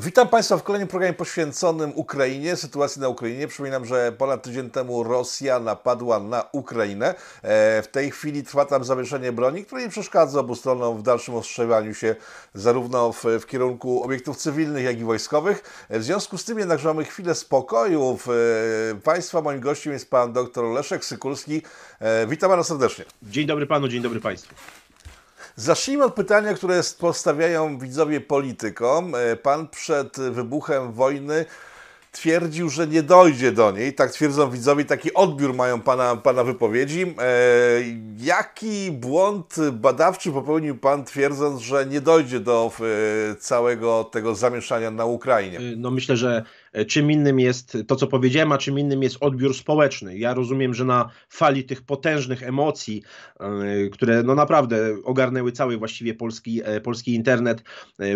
Witam Państwa w kolejnym programie poświęconym Ukrainie, sytuacji na Ukrainie. Przypominam, że ponad tydzień temu Rosja napadła na Ukrainę. E, w tej chwili trwa tam zawieszenie broni, które nie przeszkadza obu stronom w dalszym ostrzeganiu się zarówno w, w, kierunku obiektów cywilnych, jak i wojskowych. E, w związku z tym że mamy chwilę spokoju. E, państwa moim gościem jest pan dr Leszek Sykulski. Witam pana serdecznie. Dzień dobry panu, dzień dobry państwu. Zacznijmy od pytania, które postawiają widzowie politykom. E, pan przed wybuchem wojny twierdził, że nie dojdzie do niej. Tak twierdzą widzowie, taki odbiór mają pana, pana wypowiedzi. E, jaki błąd badawczy popełnił pan twierdząc, że nie dojdzie do e, całego tego zamieszania na Ukrainie? No myślę, że E, czym innym jest to, co powiedziałem, a czym innym jest odbiór społeczny. Ja rozumiem, że na fali tych potężnych emocji, e, które no naprawdę ogarnęły cały właściwie polski, e, polski internet,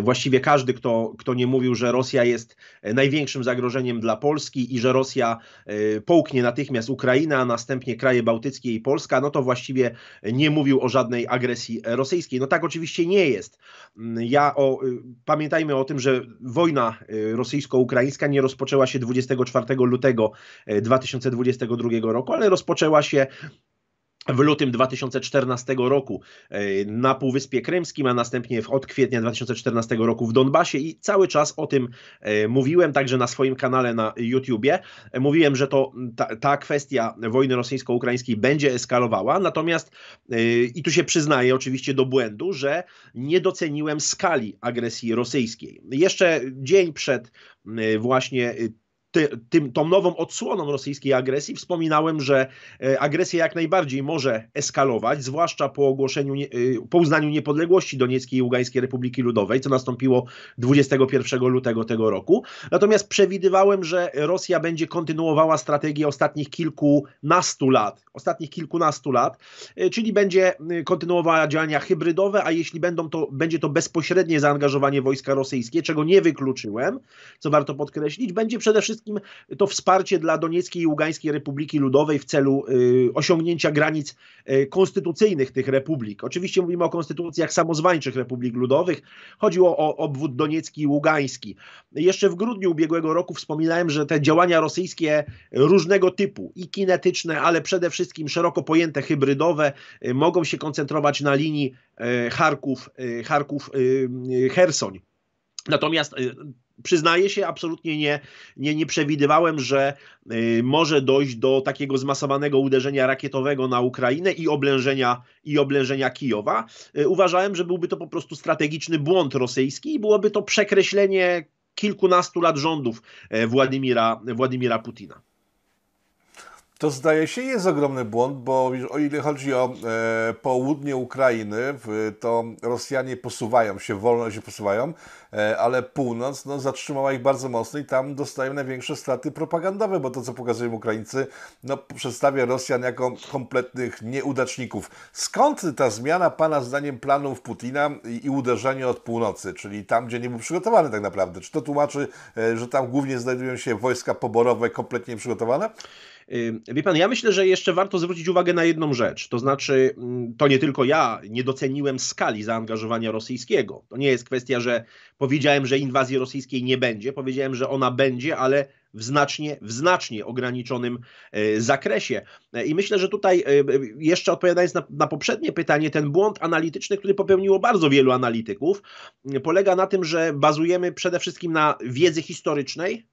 właściwie każdy, kto, kto nie mówił, że Rosja jest największym zagrożeniem dla Polski i że Rosja połknie natychmiast Ukrainę, a następnie kraje bałtyckie i Polska, no to właściwie nie mówił o żadnej agresji rosyjskiej. No tak oczywiście nie jest. Mm, ja o, y, pamiętajmy o tym, że wojna y, rosyjsko-ukraińska nie rozpoczęła się 24 lutego 2022 e, roku, ale rozpoczęła się w lutym 2014 roku e, na Półwyspie Krymskim, a następnie od kwietnia 2014 roku w Donbasie i cały czas o tym e, mówiłem, także na swoim kanale na YouTubie. E, mówiłem, że to ta, ta kwestia wojny rosyjsko-ukraińskiej będzie eskalowała, natomiast i tu się przyznaję oczywiście do błędu, że nie doceniłem skali agresji rosyjskiej. Jeszcze dzień przed właśnie tym, tą nową odsłoną rosyjskiej agresji wspominałem, że e, agresja jak najbardziej może eskalować, zwłaszcza po ogłoszeniu, e, po uznaniu niepodległości Donieckiej i Ługańskiej Republiki Ludowej, co nastąpiło 21 lutego tego roku. Natomiast przewidywałem, że Rosja będzie kontynuowała strategię ostatnich kilkunastu lat, ostatnich kilkunastu lat, e, czyli będzie kontynuowała działania hybrydowe, a jeśli będą to, będzie to bezpośrednie zaangażowanie wojska rosyjskie, czego nie wykluczyłem, co warto podkreślić, będzie przede wszystkim wszystkim to wsparcie dla Donieckiej i Ługańskiej Republiki Ludowej w celu y, osiągnięcia granic y, konstytucyjnych tych republik. Oczywiście mówimy o konstytucjach samozwańczych republik ludowych. Chodziło o obwód doniecki i ługański. Jeszcze w grudniu ubiegłego roku wspominałem, że te działania rosyjskie różnego typu i kinetyczne, ale przede wszystkim szeroko pojęte hybrydowe y, mogą się koncentrować na linii Charków, Charków, Hersoń. Natomiast Przyznaję się, absolutnie nie, nie, nie przewidywałem, że y, może dojść do takiego zmasowanego uderzenia rakietowego na Ukrainę i oblężenia, i oblężenia Kijowa. Y, uważałem, że byłby to po prostu strategiczny błąd rosyjski i byłoby to przekreślenie kilkunastu lat rządów e, Władimira, Władimira Putina. To zdaje się jest ogromny błąd, bo o ile chodzi o e, południe Ukrainy, w, to Rosjanie posuwają się, wolno się posuwają, e, ale północ no, zatrzymała ich bardzo mocno i tam dostają największe straty propagandowe, bo to, co pokazują Ukraińcy, no, przedstawia Rosjan jako kompletnych nieudaczników. Skąd ta zmiana, Pana zdaniem, planów Putina i, i uderzenie od północy, czyli tam, gdzie nie był przygotowany tak naprawdę? Czy to tłumaczy, e, że tam głównie znajdują się wojska poborowe kompletnie przygotowane? Wie pan, ja myślę, że jeszcze warto zwrócić uwagę na jedną rzecz. To znaczy, mm, to nie tylko ja nie doceniłem skali zaangażowania rosyjskiego. To nie jest kwestia, że powiedziałem, że inwazji rosyjskiej nie będzie. Powiedziałem, że ona będzie, ale w znacznie, w znacznie ograniczonym e, zakresie. E, I myślę, że tutaj, e, jeszcze odpowiadając na, na, poprzednie pytanie, ten błąd analityczny, który popełniło bardzo wielu analityków, polega na tym, że bazujemy przede wszystkim na wiedzy historycznej,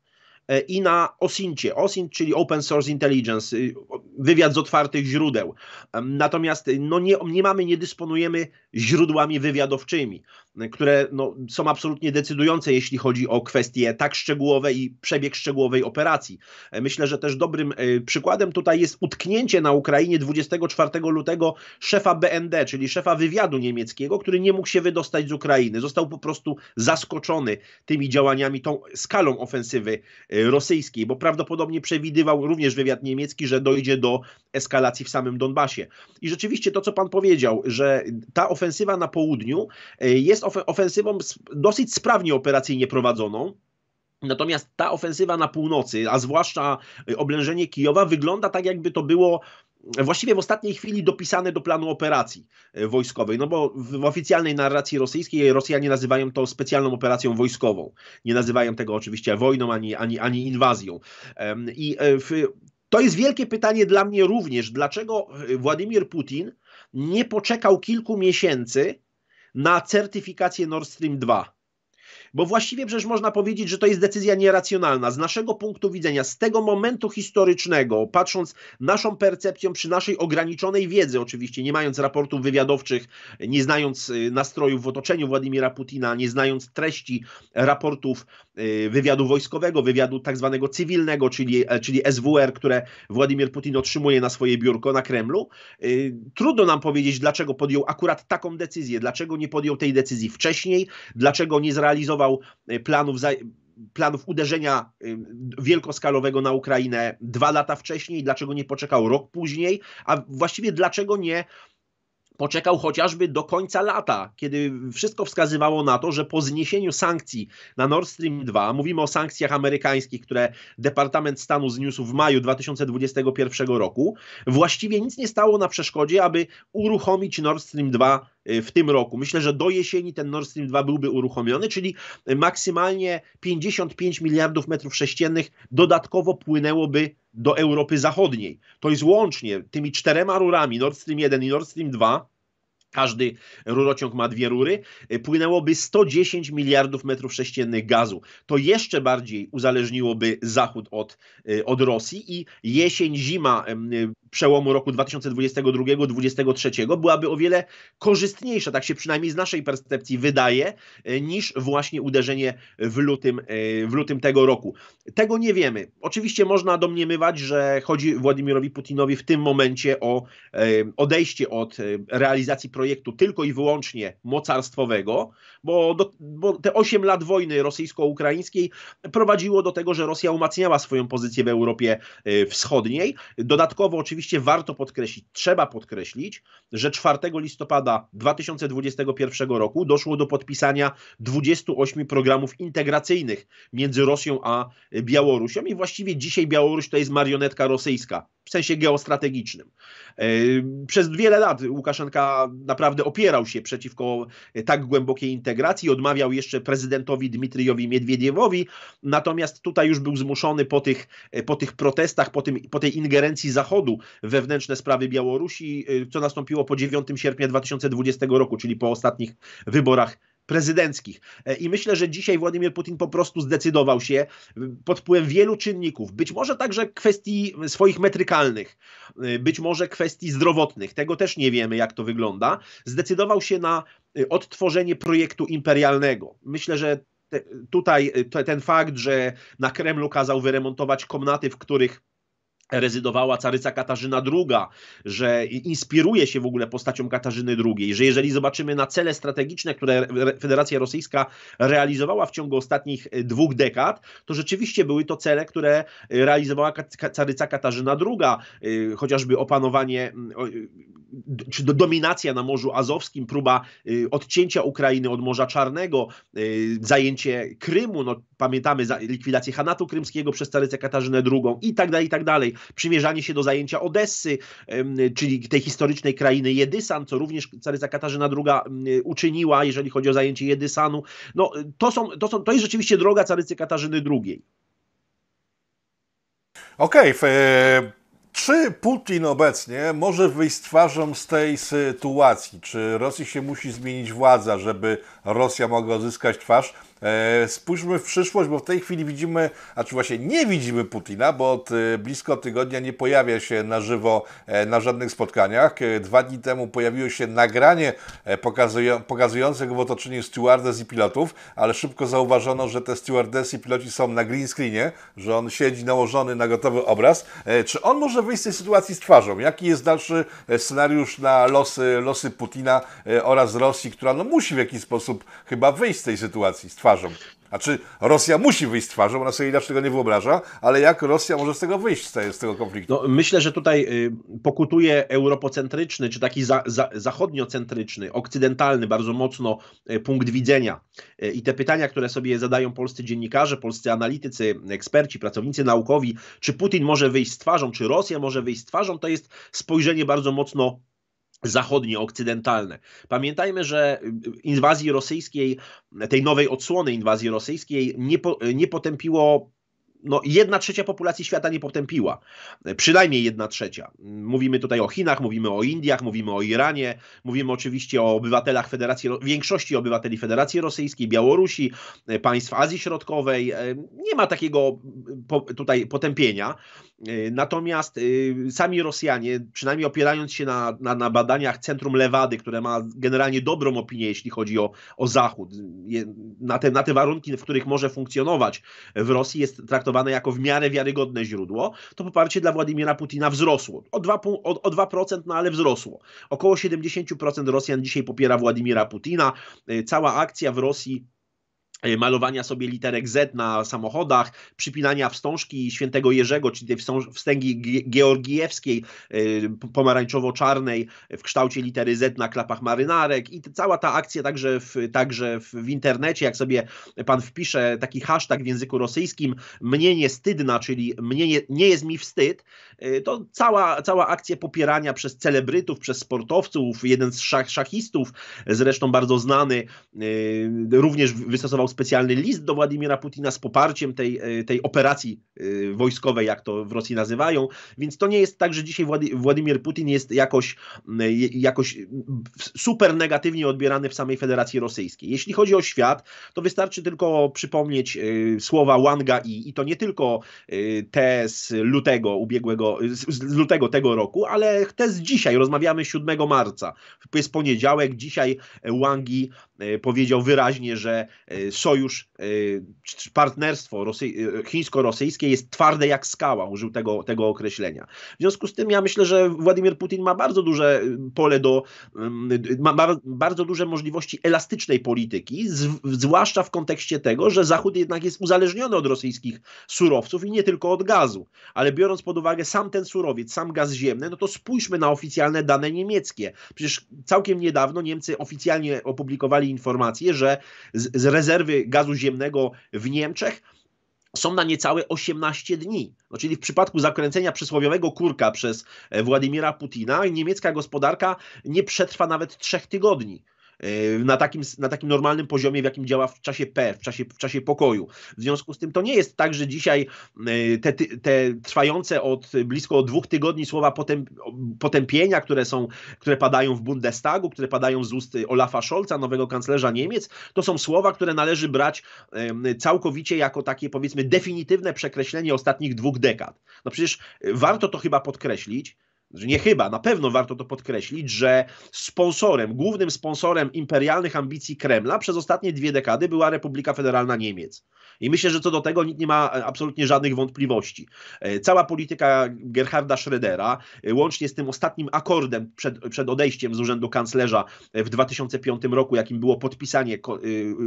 E, i na OSINCie. OSINT, czyli Open Source Intelligence, y, wywiad z otwartych źródeł. Natomiast no nie, nie mamy, nie dysponujemy źródłami wywiadowczymi które no, są absolutnie decydujące, jeśli chodzi o kwestie tak szczegółowe i przebieg szczegółowej operacji. E, myślę, że też dobrym e, przykładem tutaj jest utknięcie na Ukrainie 24 lutego szefa BND, czyli szefa wywiadu niemieckiego, który nie mógł się wydostać z Ukrainy. Został po prostu zaskoczony tymi działaniami, tą skalą ofensywy e, rosyjskiej, bo prawdopodobnie przewidywał również wywiad niemiecki, że dojdzie do eskalacji w samym Donbasie. I rzeczywiście to, co pan powiedział, że ta ofensywa na południu jest ofensywą dosyć sprawnie operacyjnie prowadzoną. Natomiast ta ofensywa na północy, a zwłaszcza y, oblężenie Kijowa, wygląda tak, jakby to było y, właściwie w ostatniej chwili dopisane do planu operacji y, wojskowej, no bo w oficjalnej narracji rosyjskiej Rosjanie nazywają to specjalną operacją wojskową. Nie nazywają tego oczywiście wojną ani, ani, ani inwazją. I e, w, to jest wielkie pytanie dla mnie również, dlaczego Władimir Putin nie poczekał kilku miesięcy na certyfikację Nord Stream 2. Bo właściwie przecież można powiedzieć, że to jest decyzja nieracjonalna. Z naszego punktu widzenia, z tego momentu historycznego, patrząc naszą percepcją, przy naszej ograniczonej wiedzy, oczywiście, nie mając raportów wywiadowczych, nie znając y, nastrojów w otoczeniu Władimira Putina, nie znając treści raportów Y, wywiadu wojskowego, wywiadu tak zwanego cywilnego, czyli, e, czyli SWR, które Władimir Putin otrzymuje na swoje biurko na Kremlu. Y, trudno nam powiedzieć, dlaczego podjął akurat taką decyzję, dlaczego nie podjął tej decyzji wcześniej, dlaczego nie zrealizował y, planów za planów uderzenia wielkoskalowego na Ukrainę dwa lata wcześniej, dlaczego nie poczekał rok później, a właściwie dlaczego nie Poczekał chociażby do końca lata, kiedy wszystko wskazywało na to, że po zniesieniu sankcji na Nord Stream 2, mówimy o sankcjach amerykańskich, które Departament Stanu zniósł w maju 2021 roku, właściwie nic nie stało na przeszkodzie, aby uruchomić Nord Stream 2 Y, w tym roku. Myślę, że do jesieni ten Nord Stream 2 byłby uruchomiony, czyli maksymalnie 55 miliardów metrów sześciennych dodatkowo płynęłoby do Europy Zachodniej. To jest łącznie tymi czterema rurami Nord Stream 1 i Nord Stream 2 każdy rurociąg ma dwie rury, y, płynęłoby 110 miliardów metrów sześciennych gazu. To jeszcze bardziej uzależniłoby Zachód od, y, od Rosji i jesień, zima przełomu roku 2022-2023 byłaby o wiele korzystniejsza, tak się przynajmniej z naszej percepcji wydaje, e, niż właśnie uderzenie w lutym, e, w lutym tego roku. Tego nie wiemy. Oczywiście można domniemywać, że chodzi Władimirowi Putinowi w tym momencie o e, odejście od realizacji projektu tylko i wyłącznie mocarstwowego, bo, do, bo te 8 lat wojny rosyjsko-ukraińskiej prowadziło do tego, że Rosja umacniała swoją pozycję w Europie Wschodniej. Dodatkowo oczywiście oczywiście warto podkreślić, trzeba podkreślić, że 4 listopada 2021 roku doszło do podpisania 28 programów integracyjnych między Rosją a Białorusią i właściwie dzisiaj Białoruś to jest marionetka rosyjska w sensie geostrategicznym. E, przez wiele lat Łukaszenka naprawdę opierał się przeciwko tak głębokiej integracji, odmawiał jeszcze prezydentowi Dmitrijowi Miedwiediewowi, natomiast tutaj już był zmuszony po tych, po tych protestach, po, tym, po tej ingerencji Zachodu wewnętrzne sprawy Białorusi, y, co nastąpiło po 9 sierpnia 2020 roku, czyli po ostatnich wyborach prezydenckich. E, I myślę, że dzisiaj Władimir Putin po prostu zdecydował się y, pod wpływem wielu czynników, być może także kwestii swoich metrykalnych, y, być może kwestii zdrowotnych, tego też nie wiemy, jak to wygląda, zdecydował się na odtworzenie projektu imperialnego. Myślę, że te, tutaj te, ten fakt, że na Kremlu kazał wyremontować komnaty, w których rezydowała caryca Katarzyna II, że inspiruje się w ogóle postacią Katarzyny II, że jeżeli zobaczymy na cele strategiczne, które Federacja Rosyjska realizowała w ciągu ostatnich e, dwóch dekad, to rzeczywiście były to cele, które e, realizowała caryca Katarzyna II, e, chociażby opanowanie czy dominacja na Morzu Azowskim, próba odcięcia Ukrainy od Morza Czarnego, zajęcie Krymu, no, pamiętamy likwidację Hanatu Krymskiego przez carycę Katarzynę II i tak dalej, i tak dalej przymierzanie się do zajęcia Odessy, czyli tej historycznej krainy Jedysan, co również Caryca Katarzyna II uczyniła, jeżeli chodzi o zajęcie Jedysanu. No, to, są, to, są, to jest rzeczywiście droga Carycy Katarzyny II. Okej, okay, e, czy Putin obecnie może wyjść twarzą z tej sytuacji? Czy Rosji się musi zmienić władza, żeby Rosja mogła zyskać twarz? E, spójrzmy w przyszłość, bo w tej chwili widzimy, a czy właśnie nie widzimy Putina, bo od e, blisko tygodnia nie pojawia się na żywo e, na żadnych spotkaniach. Dwa dni temu pojawiło się nagranie pokazujące go w otoczeniu stewardes i pilotów, ale szybko zauważono, że te stewardesy i piloci są na green screenie, że on siedzi nałożony na gotowy obraz. Czy on może wyjść z tej sytuacji z twarzą? Jaki jest dalszy scenariusz na losy, losy Putina oraz Rosji, która no musi w jakiś sposób chyba wyjść z tej sytuacji z twarzą? twarzą. A czy Rosja musi wyjść z twarzą, ona sobie inaczej tego nie wyobraża, ale jak Rosja może z tego wyjść, z tego konfliktu? No, myślę, że tutaj y, pokutuje europocentryczny, czy taki za, za, zachodniocentryczny, okcydentalny bardzo mocno y, punkt widzenia. Y, I te pytania, które sobie zadają polscy dziennikarze, polscy analitycy, eksperci, pracownicy naukowi, czy Putin może wyjść z twarzą, czy Rosja może wyjść z twarzą, to jest spojrzenie bardzo mocno zachodnie, okcydentalne. Pamiętajmy, że y, inwazji rosyjskiej, tej nowej odsłony inwazji rosyjskiej nie, po, y, nie potępiło no, jedna trzecia populacji świata nie potępiła. Przynajmniej jedna trzecia. Mówimy tutaj o Chinach, mówimy o Indiach, mówimy o Iranie, mówimy oczywiście o obywatelach Federacji, większości obywateli Federacji Rosyjskiej, Białorusi, y, państw Azji Środkowej. Nie ma takiego tutaj potępienia. E, natomiast e, sami Rosjanie, przynajmniej opierając się na, na, na, badaniach Centrum Lewady, które ma generalnie dobrą opinię, jeśli chodzi o, o Zachód, na te, na te warunki, w których może funkcjonować w Rosji, jest traktowane jako w miarę wiarygodne źródło, to poparcie dla Władimira Putina wzrosło. O 2%, o, o 2% no ale wzrosło. Około 70% Rosjan dzisiaj popiera Władimira Putina. E, cała akcja w Rosji E, malowania sobie literek Z na samochodach, przypinania wstążki świętego Jerzego, czyli tej wstęgi georgijewskiej, e, pomarańczowo-czarnej w kształcie litery Z na klapach marynarek i cała ta akcja także w, także w internecie, jak sobie pan wpisze taki hashtag w języku rosyjskim mnie nie stydna, czyli mnie nie, nie jest mi wstyd, e, to cała, cała akcja popierania przez celebrytów, przez sportowców, jeden z szach, szachistów, zresztą bardzo znany, również wystosował specjalny list do Władimira Putina z poparciem tej, e, tej operacji e, wojskowej, jak to w Rosji nazywają. Więc to nie jest tak, że dzisiaj Władimir Putin jest jakoś, e, jakoś super negatywnie odbierany w samej Federacji Rosyjskiej. Jeśli chodzi o świat, to wystarczy tylko przypomnieć słowa Wanga i, i to nie tylko te z lutego ubiegłego, z lutego tego roku, ale te z dzisiaj. Rozmawiamy 7 marca. Jest poniedziałek, dzisiaj Wangi E, powiedział wyraźnie, że e, sojusz, e, partnerstwo chińsko-rosyjskie jest twarde jak skała, użył tego, tego określenia. W związku z tym ja myślę, że Władimir Putin ma bardzo duże pole do, mm, ma bardzo duże możliwości elastycznej polityki, zwłaszcza w kontekście tego, że Zachód jednak jest uzależniony od rosyjskich surowców i nie tylko od gazu, ale biorąc pod uwagę sam ten surowiec, sam gaz ziemny, no to spójrzmy na oficjalne dane niemieckie. Przecież całkiem niedawno Niemcy oficjalnie opublikowali dostali informację, że z, z rezerwy gazu ziemnego w Niemczech są na niecałe 18 dni. No, czyli w przypadku zakręcenia przysłowiowego kurka przez e, Władimira Putina, niemiecka gospodarka nie przetrwa nawet trzech tygodni. Y, na takim, na takim normalnym poziomie, w jakim działa w czasie P, w czasie, w czasie pokoju. W związku z tym to nie jest tak, że dzisiaj y, te, te trwające od blisko dwóch tygodni słowa potęp, potępienia, które są, które padają w Bundestagu, które padają z ust Olafa Scholza, nowego kanclerza Niemiec, to są słowa, które należy brać y, całkowicie jako takie powiedzmy definitywne przekreślenie ostatnich dwóch dekad. No przecież warto to chyba podkreślić, nie chyba, na pewno warto to podkreślić, że sponsorem, głównym sponsorem imperialnych ambicji Kremla przez ostatnie dwie dekady była Republika Federalna Niemiec. I myślę, że co do tego nikt nie ma e, absolutnie żadnych wątpliwości. E, cała polityka Gerharda Schrödera, e, łącznie z tym ostatnim akordem przed, przed odejściem z urzędu kanclerza w 2005 roku, jakim było podpisanie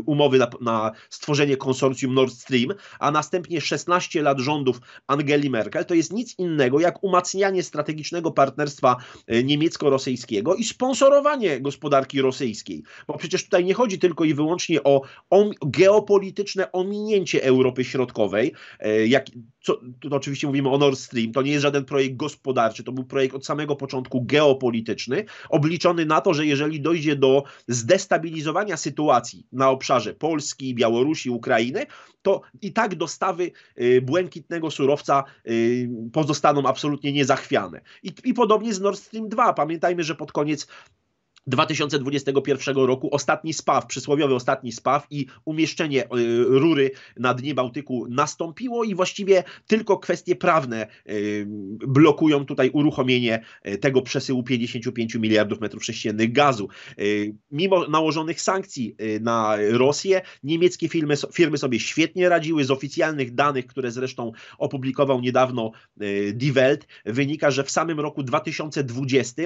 umowy na, na stworzenie konsorcjum Nord Stream, a następnie 16 lat rządów Angeli Merkel, to jest nic innego jak umacnianie strategicznego partnerstwa e, niemiecko-rosyjskiego i sponsorowanie gospodarki rosyjskiej. Bo przecież tutaj nie chodzi tylko i wyłącznie o, o geopolityczne ominięcie Europy Środkowej, e, jak co, oczywiście mówimy o Nord Stream, to nie jest żaden projekt gospodarczy, to był projekt od samego początku geopolityczny, obliczony na to, że jeżeli dojdzie do zdestabilizowania sytuacji na obszarze Polski, Białorusi, Ukrainy, to i tak dostawy y, błękitnego surowca y, pozostaną absolutnie niezachwiane. I, i podobnie z Nord Stream 2. Pamiętajmy, że pod koniec 2021 roku, ostatni spaw, przysłowiowy ostatni spaw i umieszczenie y, rury na dnie Bałtyku nastąpiło i właściwie tylko kwestie prawne y, blokują tutaj uruchomienie y, tego przesyłu 55 miliardów metrów sześciennych gazu. Mimo nałożonych sankcji na Rosję, niemieckie firmy, firmy sobie świetnie radziły. Z oficjalnych danych, które zresztą opublikował niedawno Die Welt, wynika, że w samym roku 2020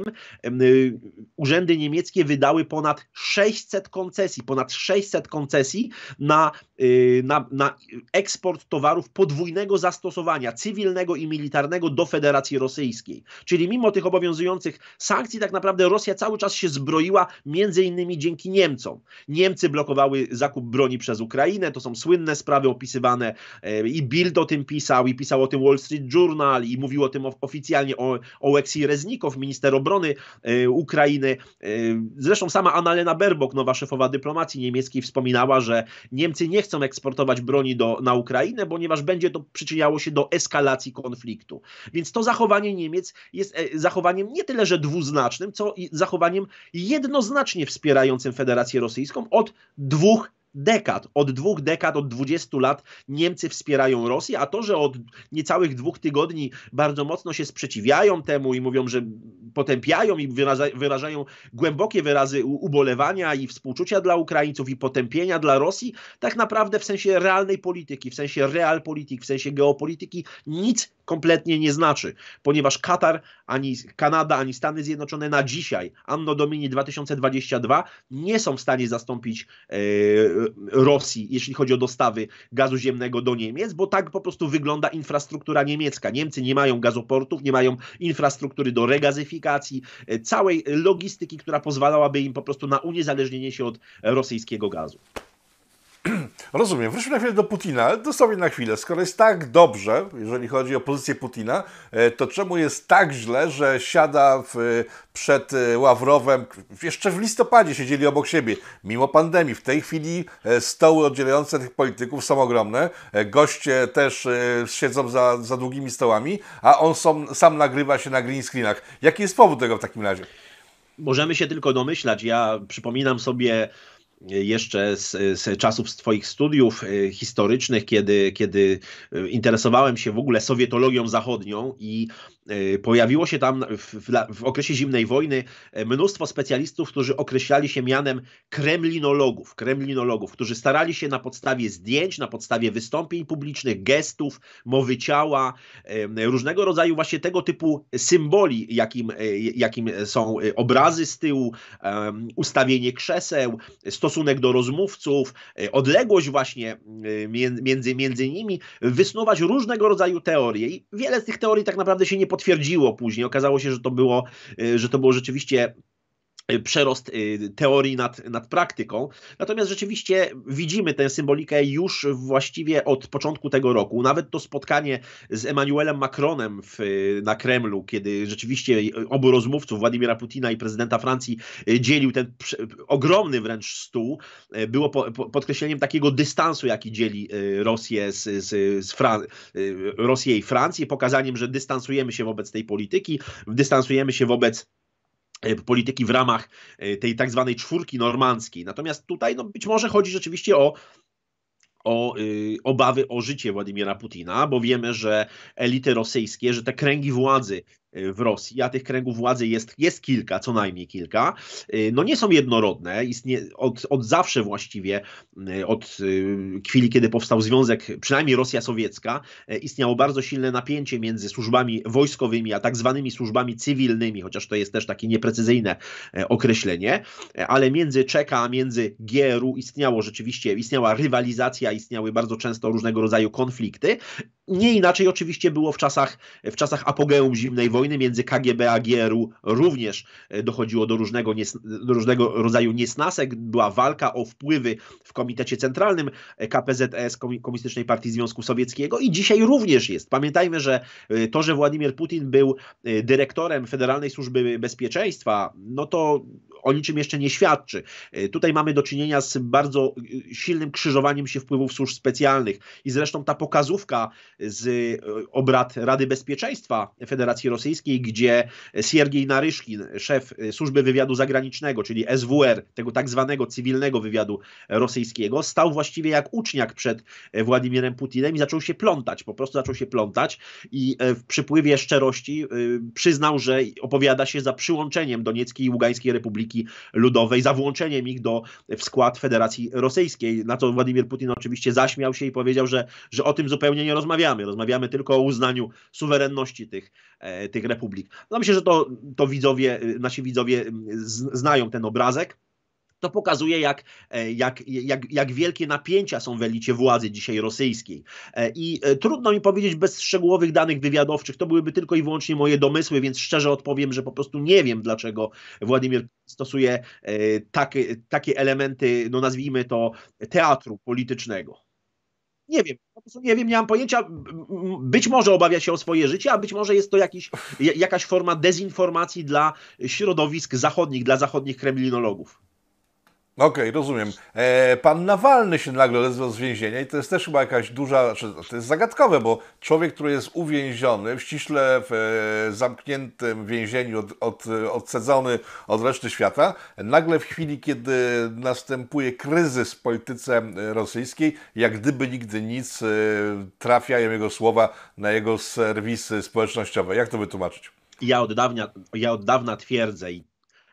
urzędy niemieckie niemieckie wydały ponad 600 koncesji, ponad 600 koncesji na, y, na, na eksport towarów podwójnego zastosowania, cywilnego i militarnego do Federacji Rosyjskiej. Czyli mimo tych obowiązujących sankcji tak naprawdę Rosja cały czas się zbroiła, między innymi dzięki Niemcom. Niemcy blokowały zakup broni przez Ukrainę, to są słynne sprawy opisywane e, i Bild o tym pisał, i pisał o tym Wall Street Journal, i mówił o tym oficjalnie o, Oleksij Reznikow, minister obrony e, Ukrainy. E, Zresztą sama Annalena Baerbock, nowa szefowa dyplomacji niemieckiej, wspominała, że Niemcy nie chcą eksportować broni do, na Ukrainę, ponieważ będzie to przyczyniało się do eskalacji konfliktu. Więc to zachowanie Niemiec jest e, zachowaniem nie tyle, że dwuznacznym, co zachowaniem jednoznacznie wspierającym Federację Rosyjską od dwóch dekad, od dwóch dekad, od 20 lat Niemcy wspierają Rosję, a to, że od niecałych dwóch tygodni bardzo mocno się sprzeciwiają temu i mówią, że potępiają i wyrażają głębokie wyrazy ubolewania i współczucia dla Ukraińców i potępienia dla Rosji, tak naprawdę w sensie realnej polityki, w sensie realpolitik, w sensie geopolityki nic kompletnie nie znaczy, ponieważ Katar, ani Kanada, ani Stany Zjednoczone na dzisiaj, Anno Domini 2022, nie są w stanie zastąpić yy, Rosji, jeśli chodzi o dostawy gazu ziemnego do Niemiec, bo tak po prostu wygląda infrastruktura niemiecka. Niemcy nie mają gazoportów, nie mają infrastruktury do regazyfikacji, e, całej logistyki, która pozwalałaby im po prostu na uniezależnienie się od rosyjskiego gazu. Rozumiem, wróćmy na chwilę do Putina, ale dosłownie na chwilę. Skoro jest tak dobrze, jeżeli chodzi o pozycję Putina, e, to czemu jest tak źle, że siada w, przed Ławrowem, jeszcze w listopadzie siedzieli obok siebie, mimo pandemii. W tej chwili e, stoły oddzielające tych polityków są ogromne, e, goście też siedzą za, za długimi stołami, a on sam, sam nagrywa się na green screenach. Jaki jest powód tego w takim razie? Możemy się tylko domyślać. Ja przypominam sobie jeszcze z, z, czasów swoich studiów e, historycznych, kiedy, kiedy e, interesowałem się w ogóle sowietologią zachodnią i E, pojawiło się tam w, w, okresie zimnej wojny e, mnóstwo specjalistów, którzy określali się mianem kremlinologów, kremlinologów, którzy starali się na podstawie zdjęć, na podstawie wystąpień publicznych, gestów, mowy ciała, różnego rodzaju właśnie tego typu symboli, jakim, e, jakim są obrazy z tyłu, ustawienie krzeseł, stosunek do rozmówców, odległość właśnie między, między nimi, wysnuwać różnego rodzaju teorie. I wiele z tych teorii tak naprawdę się nie potwierdziło później. Okazało się, że to było, y, że to było rzeczywiście Y, przerost y, teorii nad, nad praktyką. Natomiast rzeczywiście widzimy tę symbolikę już właściwie od początku tego roku. Nawet to spotkanie z Emmanuelem Macronem w, na Kremlu, kiedy rzeczywiście obu rozmówców, Władimira Putina i prezydenta Francji, y, dzielił ten ogromny wręcz stół, było po, po, podkreśleniem takiego dystansu, jaki dzieli Rosję, z, z, z Fran- Rosję i Francję, pokazaniem, że dystansujemy się wobec tej polityki, dystansujemy się wobec E, polityki w ramach e, tej tak zwanej czwórki normandzkiej. Natomiast tutaj no, być może chodzi rzeczywiście o o y, obawy o życie Władimira Putina, bo wiemy, że elity rosyjskie, że te kręgi władzy E, w Rosji, a tych kręgów władzy jest, jest kilka, co najmniej kilka, e, no nie są jednorodne. Istnie, od, od zawsze właściwie, od e, chwili, kiedy powstał Związek, przynajmniej Rosja Sowiecka, istniało bardzo silne napięcie między służbami wojskowymi, a tak zwanymi służbami cywilnymi, chociaż to jest też takie nieprecyzyjne określenie, ale między Czeka a między gieru istniało rzeczywiście, istniała rywalizacja, istniały bardzo często różnego rodzaju konflikty. Nie inaczej oczywiście było w czasach, w czasach apogeum zimnej wojny, wojny między KGB a GRU również e, dochodziło do różnego, do różnego rodzaju niesnasek. Była walka o wpływy w Komitecie Centralnym e, KPZS, Komunistycznej Partii Związku Sowieckiego i dzisiaj również jest. Pamiętajmy, że e, to, że Władimir Putin był dyrektorem Federalnej Służby Bezpieczeństwa, no to o niczym jeszcze nie świadczy. E, tutaj mamy do czynienia z bardzo e, silnym krzyżowaniem się wpływów służb specjalnych i zresztą ta pokazówka z e, obrad Rady Bezpieczeństwa Federacji Rosyjskiej, gdzie Siergiej Naryszkin, szef Służby Wywiadu Zagranicznego, czyli SWR, tego tak zwanego cywilnego wywiadu rosyjskiego, stał właściwie jak uczniak przed Władimirem Putinem i zaczął się plątać, po prostu zaczął się plątać i w przypływie szczerości przyznał, że opowiada się za przyłączeniem Donieckiej i Ługańskiej Republiki Republiki Ludowej za włączeniem ich do, w skład Federacji Rosyjskiej, na co Władimir Putin oczywiście zaśmiał się i powiedział, że, że o tym zupełnie nie rozmawiamy, rozmawiamy tylko o uznaniu suwerenności tych, e, tych republik. No myślę, że to, to widzowie, e, nasi widzowie mm, znają ten obrazek. To pokazuje, jak, e, jak, jak, jak wielkie napięcia są w elicie władzy dzisiaj rosyjskiej. E, I e, trudno mi powiedzieć bez szczegółowych danych wywiadowczych, to byłyby tylko i wyłącznie moje domysły, więc szczerze odpowiem, że po prostu nie wiem, dlaczego Władimir stosuje takie, takie elementy, no nazwijmy to, teatru politycznego. Nie wiem, po prostu nie wiem, nie mam pojęcia. Być może obawia się o swoje życie, a być może jest to jakiś, jakaś forma dezinformacji dla środowisk zachodnich, dla zachodnich kremlinologów. Okej, okay, rozumiem. E, pan Nawalny się nagle odezwał z więzienia i to jest też chyba jakaś duża, znaczy, to jest zagadkowe, bo człowiek, który jest uwięziony, w ściśle w e, zamkniętym więzieniu, od, od, od reszty świata, nagle w chwili, kiedy następuje kryzys w polityce rosyjskiej, jak gdyby nigdy nic, e, trafiają jego słowa na jego serwisy społecznościowe. Jak to wytłumaczyć? Ja od dawna, ja od dawna twierdzę i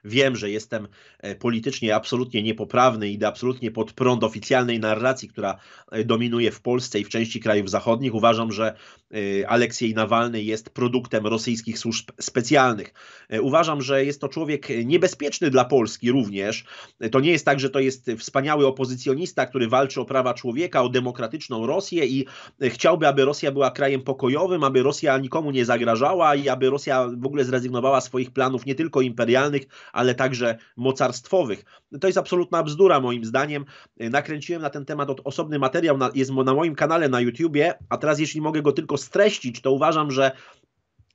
Wiem, że jestem e, politycznie absolutnie niepoprawny, idę absolutnie pod prąd oficjalnej narracji, która e, dominuje w Polsce i w części krajów zachodnich. Uważam, że Y, Aleksiej Nawalny jest produktem rosyjskich służb specjalnych. E, uważam, że jest to człowiek niebezpieczny dla Polski również. E, to nie jest tak, że to jest wspaniały opozycjonista, który walczy o prawa człowieka, o demokratyczną Rosję i e, chciałby, aby Rosja była krajem pokojowym, aby Rosja nikomu nie zagrażała i aby Rosja w ogóle zrezygnowała swoich planów nie tylko imperialnych, ale także mocarstwowych. To jest absolutna bzdura moim zdaniem. Nakręciłem na ten temat osobny materiał, jest na moim kanale na YouTubie, a teraz jeśli mogę go tylko streścić, to uważam, że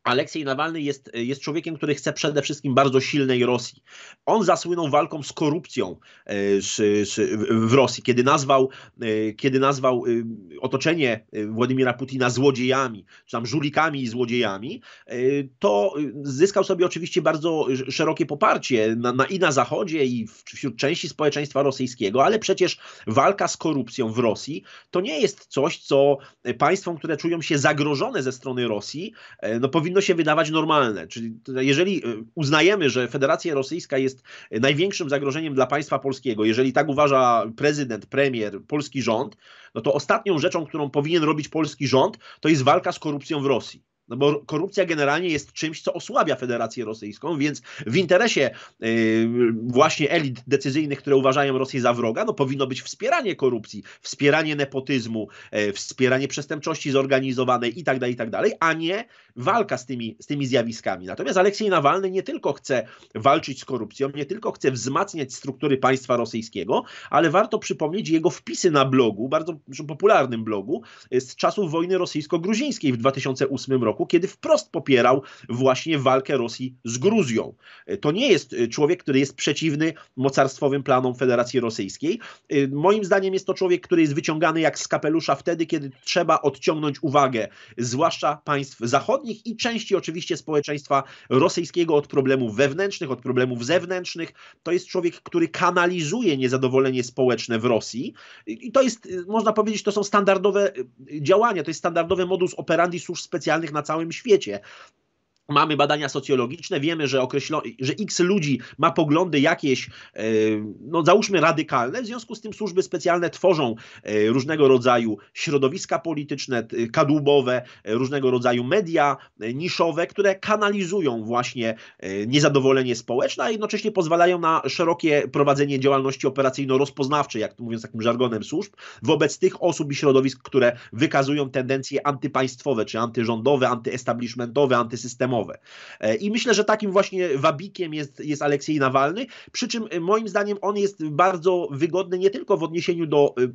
Aleksiej Nawalny jest, jest człowiekiem, który chce przede wszystkim bardzo silnej Rosji. On zasłynął walką z korupcją e, w Rosji, kiedy nazwał, e, kiedy nazwał e, otoczenie Władimira Putina złodziejami, czy tam żulikami i złodziejami, to zyskał sobie oczywiście bardzo szerokie poparcie na, na, i na Zachodzie, i wśród części społeczeństwa rosyjskiego, ale przecież walka z korupcją w Rosji to nie jest coś, co państwom, które czują się zagrożone ze strony Rosji, no powinno powinno się wydawać normalne. Czyli jeżeli e, uznajemy, że Federacja Rosyjska jest e, największym zagrożeniem dla państwa polskiego, jeżeli tak uważa prezydent, premier, polski rząd, no to ostatnią rzeczą, którą powinien robić polski rząd, to jest walka z korupcją w Rosji. No bo korupcja generalnie jest czymś, co osłabia Federację Rosyjską, więc w interesie y, właśnie elit decyzyjnych, które uważają Rosję za wroga, no powinno być wspieranie korupcji, wspieranie nepotyzmu, e, wspieranie przestępczości zorganizowanej itd., tak itd., tak a nie walka z tymi, z tymi zjawiskami. Natomiast Aleksiej Nawalny nie tylko chce walczyć z korupcją, nie tylko chce wzmacniać struktury państwa rosyjskiego, ale warto przypomnieć jego wpisy na blogu, bardzo popularnym blogu, e, z czasów wojny rosyjsko-gruzińskiej w 2008 roku roku, kiedy wprost popierał właśnie walkę Rosji z Gruzją. E, to nie jest e, człowiek, który jest przeciwny mocarstwowym planom Federacji Rosyjskiej. E, moim zdaniem jest to człowiek, który jest wyciągany jak z kapelusza wtedy, kiedy trzeba odciągnąć uwagę, zwłaszcza państw zachodnich i części oczywiście społeczeństwa rosyjskiego od problemów wewnętrznych, od problemów zewnętrznych. To jest człowiek, który kanalizuje niezadowolenie społeczne w Rosji. I to jest, można powiedzieć, to są standardowe działania, to jest standardowy modus operandi służb specjalnych na na całym świecie. Mamy badania socjologiczne, wiemy, że, określo, że x ludzi ma poglądy jakieś, e, no załóżmy radykalne, w związku z tym służby specjalne tworzą e, różnego rodzaju środowiska polityczne, kadłubowe, e, różnego rodzaju media niszowe, które kanalizują właśnie niezadowolenie społeczne, a jednocześnie pozwalają na szerokie prowadzenie działalności operacyjno-rozpoznawczej, jak to mówiąc takim żargonem służb, wobec tych osób i środowisk, które wykazują tendencje antypaństwowe, czy antyrządowe, antyestablishmentowe, antysystemowe, E, I myślę, że takim właśnie wabikiem jest, jest Aleksiej Nawalny, przy czym e, moim zdaniem on jest bardzo wygodny nie tylko w odniesieniu do e,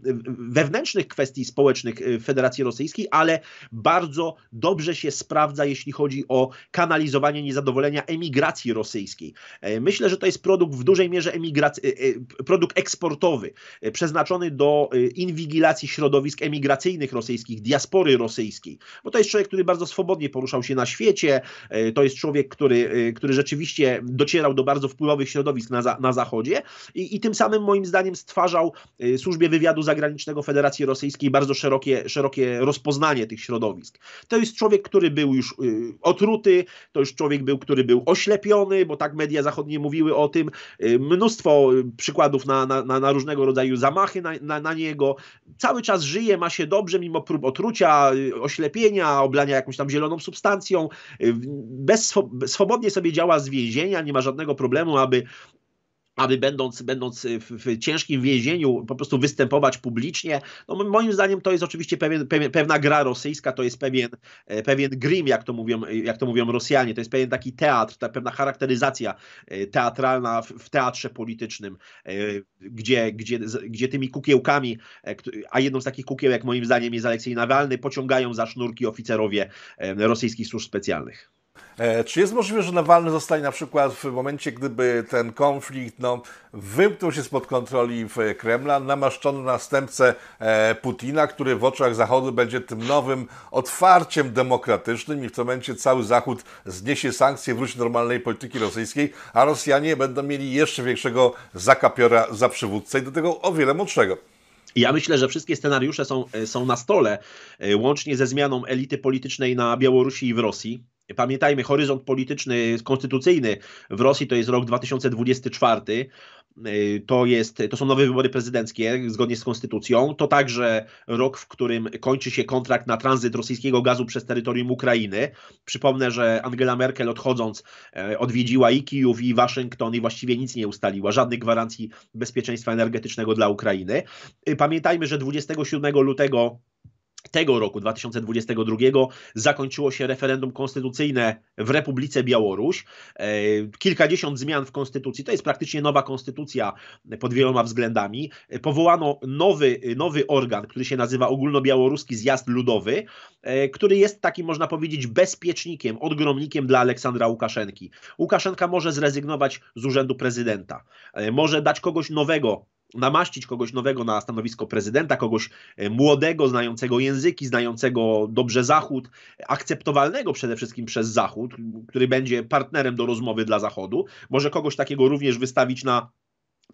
wewnętrznych kwestii społecznych Federacji Rosyjskiej, ale bardzo dobrze się sprawdza, jeśli chodzi o kanalizowanie niezadowolenia emigracji rosyjskiej. Myślę, że to jest produkt w dużej mierze emigracji, produkt eksportowy, przeznaczony do inwigilacji środowisk emigracyjnych rosyjskich, diaspory rosyjskiej, bo to jest człowiek, który bardzo swobodnie poruszał się na świecie, E, to jest człowiek, który, e, który rzeczywiście docierał do bardzo wpływowych środowisk na, za, na Zachodzie i, i tym samym moim zdaniem stwarzał e, służbie wywiadu zagranicznego Federacji Rosyjskiej bardzo szerokie, szerokie rozpoznanie tych środowisk. To jest człowiek, który był już otruty, to już człowiek był, który był oślepiony, bo tak media zachodnie mówiły o tym. Mnóstwo przykładów na, na, na różnego rodzaju zamachy na, na, na niego. Cały czas żyje, ma się dobrze, mimo prób otrucia, oślepienia, oblania jakąś tam zieloną substancją, bez, swobodnie sobie działa z więzienia, nie ma żadnego problemu, aby aby będąc, będąc w, ciężkim więzieniu po prostu występować publicznie. No, moim zdaniem to jest oczywiście pewien, pewien, pewna gra rosyjska, to jest pewien, e, pewien grim, jak to, mówią, jak to mówią Rosjanie, to jest pewien taki teatr, ta pewna charakteryzacja e, teatralna w, teatrze politycznym, e, gdzie, gdzie, gdzie tymi kukiełkami, a jedną z takich kukiełek moim zdaniem jest Aleksiej Nawalny, pociągają za sznurki oficerowie rosyjskich służb specjalnych. E, czy jest możliwe, że Nawalny zostanie na przykład w momencie, gdyby ten konflikt no, wymknął się spod kontroli w e, Kremla, namaszczony następcę e, Putina, który w oczach Zachodu będzie tym nowym otwarciem demokratycznym i w tym momencie cały Zachód zniesie sankcje, wróci do normalnej polityki rosyjskiej, a Rosjanie będą mieli jeszcze większego zakapiora za przywódcę i do tego o wiele młodszego. Ja myślę, że wszystkie scenariusze są, są na stole, łącznie ze zmianą elity politycznej na Białorusi i w Rosji. Pamiętajmy, horyzont polityczny, konstytucyjny w Rosji to jest rok 2024. Y, to, jest, to są nowe wybory prezydenckie zgodnie z konstytucją. To także rok, w którym kończy się kontrakt na tranzyt rosyjskiego gazu przez terytorium Ukrainy. Przypomnę, że Angela Merkel odchodząc e, odwiedziła i Kijów, i Waszyngton i właściwie nic nie ustaliła, żadnych gwarancji bezpieczeństwa energetycznego dla Ukrainy. Y, pamiętajmy, że 27 lutego tego roku 2022 zakończyło się referendum konstytucyjne w Republice Białoruś. E, kilkadziesiąt zmian w konstytucji, to jest praktycznie nowa konstytucja pod wieloma względami. E, powołano nowy, nowy organ, który się nazywa Ogólnobiałoruski Zjazd Ludowy, e, który jest takim, można powiedzieć, bezpiecznikiem, odgromnikiem dla Aleksandra Łukaszenki. Łukaszenka może zrezygnować z urzędu prezydenta, może dać kogoś nowego namaścić kogoś nowego na stanowisko prezydenta, kogoś e, młodego, znającego języki, znającego dobrze Zachód, akceptowalnego przede wszystkim przez Zachód, który będzie partnerem do rozmowy dla Zachodu. Może kogoś takiego również wystawić na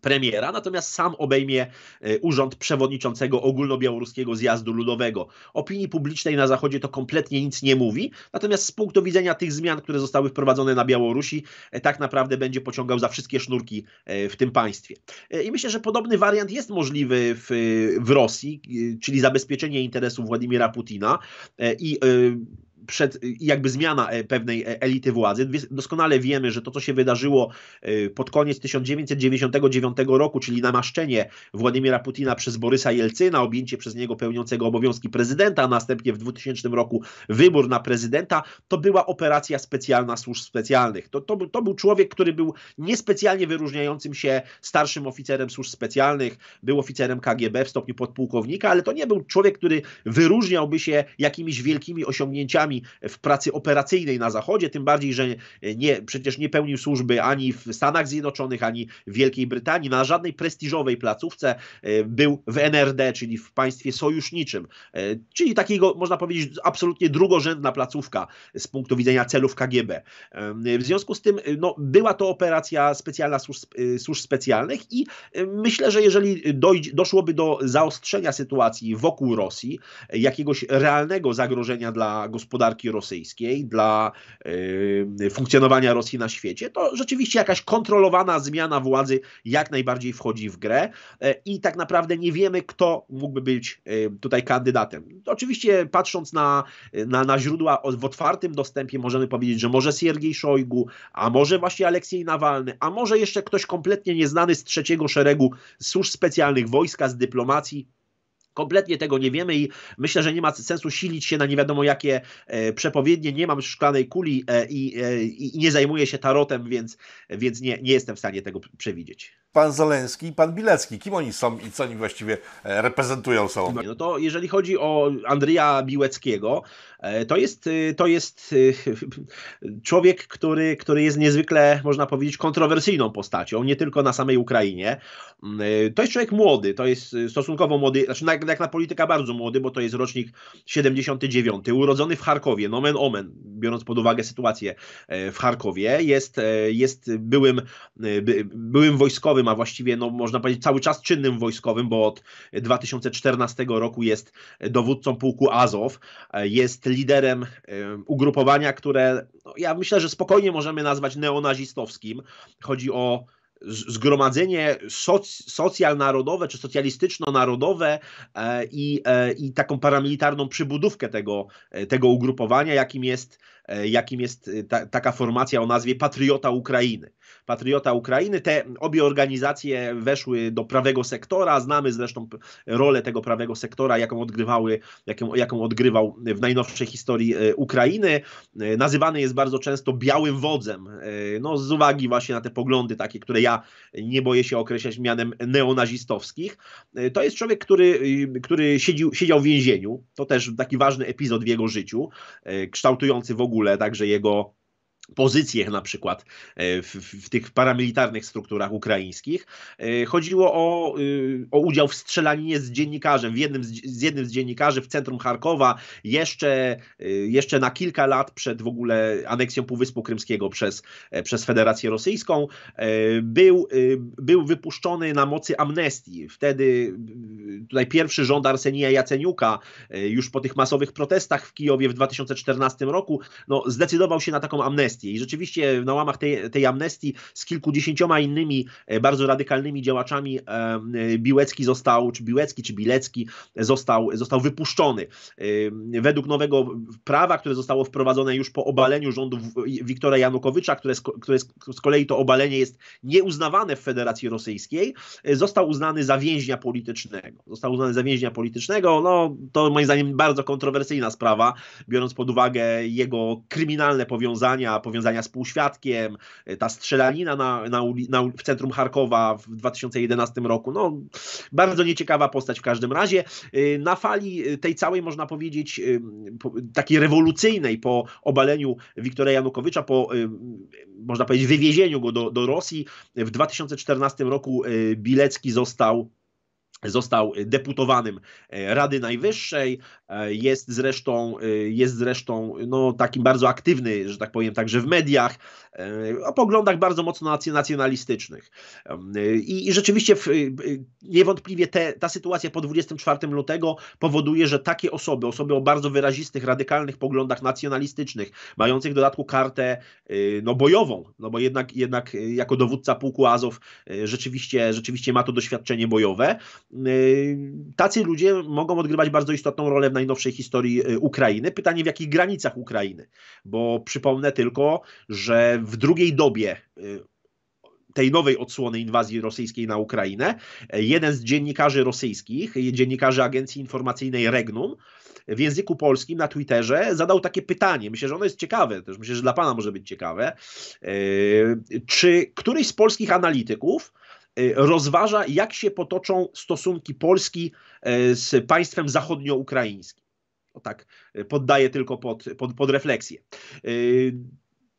premiera, natomiast sam obejmie e, urząd przewodniczącego ogólnobiałoruskiego zjazdu ludowego. Opinii publicznej na Zachodzie to kompletnie nic nie mówi, natomiast z punktu widzenia tych zmian, które zostały wprowadzone na Białorusi, e, tak naprawdę będzie pociągał za wszystkie sznurki e, w tym państwie. I myślę, że podobny wariant jest możliwy w, w Rosji, czyli zabezpieczenie interesów Władimira Putina i przed, jakby zmiana e, pewnej e, elity władzy. Doskonale wiemy, że to, co się wydarzyło e, pod koniec 1999 roku, czyli namaszczenie Władimira Putina przez Borysa Jelcyna, objęcie przez niego pełniącego obowiązki prezydenta, a następnie w 2000 roku wybór na prezydenta, to była operacja specjalna służb specjalnych. To, to, to był człowiek, który był niespecjalnie wyróżniającym się starszym oficerem służb specjalnych, był oficerem KGB w stopniu podpułkownika, ale to nie był człowiek, który wyróżniałby się jakimiś wielkimi osiągnięciami w pracy operacyjnej na Zachodzie, tym bardziej, że nie, przecież nie pełnił służby ani w Stanach Zjednoczonych, ani w Wielkiej Brytanii, na żadnej prestiżowej placówce e, był w NRD, czyli w państwie sojuszniczym, e, czyli takiego, można powiedzieć, absolutnie drugorzędna placówka z punktu widzenia celów KGB. E, w związku z tym no, była to operacja specjalna służb, służb specjalnych i myślę, że jeżeli dojdzie, doszłoby do zaostrzenia sytuacji wokół Rosji, jakiegoś realnego zagrożenia dla gospodarki, gospodarki rosyjskiej, dla y, funkcjonowania Rosji na świecie, to rzeczywiście jakaś kontrolowana zmiana władzy jak najbardziej wchodzi w grę e, i tak naprawdę nie wiemy, kto mógłby być e, tutaj kandydatem. Oczywiście patrząc na, na, na źródła w otwartym dostępie możemy powiedzieć, że może Siergiej Szojgu, a może właśnie Aleksiej Nawalny, a może jeszcze ktoś kompletnie nieznany z trzeciego szeregu służb specjalnych, wojska, z dyplomacji, Kompletnie tego nie wiemy i myślę, że nie ma sensu silić się na nie wiadomo jakie e, przepowiednie. Nie mam szklanej kuli e, e, i, i nie zajmuję się tarotem, więc, więc nie, nie jestem w stanie tego przewidzieć pan Zoleński i pan Bilecki. Kim oni są i co oni właściwie reprezentują są? No, no to jeżeli chodzi o Andrija Biłeckiego, to jest, to jest człowiek, który, który jest niezwykle, można powiedzieć, kontrowersyjną postacią, nie tylko na samej Ukrainie. Mm, to jest człowiek młody, to jest stosunkowo młody, znaczy jak na polityka bardzo młody, bo to jest rocznik 79, urodzony w Charkowie, nomen omen, biorąc pod uwagę sytuację e, w Charkowie, jest, e, jest byłym, e, byłym wojskowym, a właściwie no, można powiedzieć cały czas czynnym wojskowym, bo od 2014 roku jest dowódcą pułku Azow, jest liderem ugrupowania, które no, ja myślę, że spokojnie możemy nazwać neonazistowskim. Chodzi o zgromadzenie soc, socjalnarodowe czy socjalistyczno-narodowe e, i, e, i taką paramilitarną przybudówkę tego, e, tego ugrupowania, jakim jest E, jakim jest e, ta, taka formacja o nazwie Patriota Ukrainy. Patriota Ukrainy, te obie organizacje weszły do prawego sektora, znamy zresztą rolę tego prawego sektora, jaką, odgrywały, jaką, jaką odgrywał w najnowszej historii e, Ukrainy. Nazywany jest bardzo często białym wodzem, no z uwagi właśnie na te poglądy takie, które ja nie boję się określać mianem neonazistowskich. To jest człowiek, który, y, który siedził, siedział w więzieniu, to też taki ważny epizod w jego życiu, kształtujący w ogóle ogóle, także jego pozycjach na przykład e, w, w, tych paramilitarnych strukturach ukraińskich. E, chodziło o, e, o udział w strzelaninie z dziennikarzem, w jednym z, z, jednym z dziennikarzy w centrum Charkowa jeszcze, jeszcze na kilka lat przed w ogóle aneksją Półwyspu Krymskiego przez, przez Federację Rosyjską. Był, był wypuszczony na mocy amnestii. Wtedy tutaj pierwszy rząd Arsenija Jaceniuka już po tych masowych protestach w Kijowie w 2014 roku no, zdecydował się na taką amnestię amnestię. I rzeczywiście na łamach tej, tej amnestii z kilkudziesięcioma innymi e, bardzo radykalnymi działaczami e, e, Biłecki został, czy Biłecki, czy Bilecki został, został wypuszczony. Według nowego prawa, które zostało wprowadzone już po obaleniu rządu Wiktora Janukowycza, które, które z kolei to obalenie jest nieuznawane w Federacji Rosyjskiej, został uznany za więźnia politycznego. Został uznany za więźnia politycznego, no to moim zdaniem bardzo kontrowersyjna sprawa, biorąc pod uwagę jego kryminalne powiązania, powiązania z półświadkiem, y, ta strzelanina na, na, na, w centrum Charkowa w 2011 roku. No, bardzo nieciekawa postać w każdym razie. Y, na fali y, tej całej, można powiedzieć, takiej rewolucyjnej po obaleniu Wiktora Janukowycza, po, można powiedzieć, wywiezieniu go do, do Rosji, w 2014 roku Bilecki został Został e, deputowanym e, Rady Najwyższej, e, jest zresztą, jest zresztą no, takim bardzo aktywny, że tak powiem, także w mediach, o poglądach bardzo mocno nacjonalistycznych. I, i rzeczywiście w, niewątpliwie te, ta sytuacja po 24 lutego powoduje, że takie osoby, osoby o bardzo wyrazistych, radykalnych poglądach nacjonalistycznych, mających w dodatku kartę no, bojową, no bo jednak, jednak jako dowódca pułku Azow rzeczywiście, rzeczywiście ma to doświadczenie bojowe, Y, tacy ludzie mogą odgrywać bardzo istotną rolę w najnowszej historii y, Ukrainy. Pytanie w jakich granicach Ukrainy, bo przypomnę tylko, że w drugiej dobie y, tej nowej odsłony inwazji rosyjskiej na Ukrainę, jeden z dziennikarzy rosyjskich, dziennikarzy agencji informacyjnej Regnum, w języku polskim na Twitterze zadał takie pytanie. Myślę, że ono jest ciekawe, też myślę, że dla Pana może być ciekawe. Czy któryś z polskich analityków Y, rozważa, jak się potoczą stosunki Polski e, z państwem zachodnioukraińskim. O tak, e, poddaję tylko pod, pod, pod refleksję. E,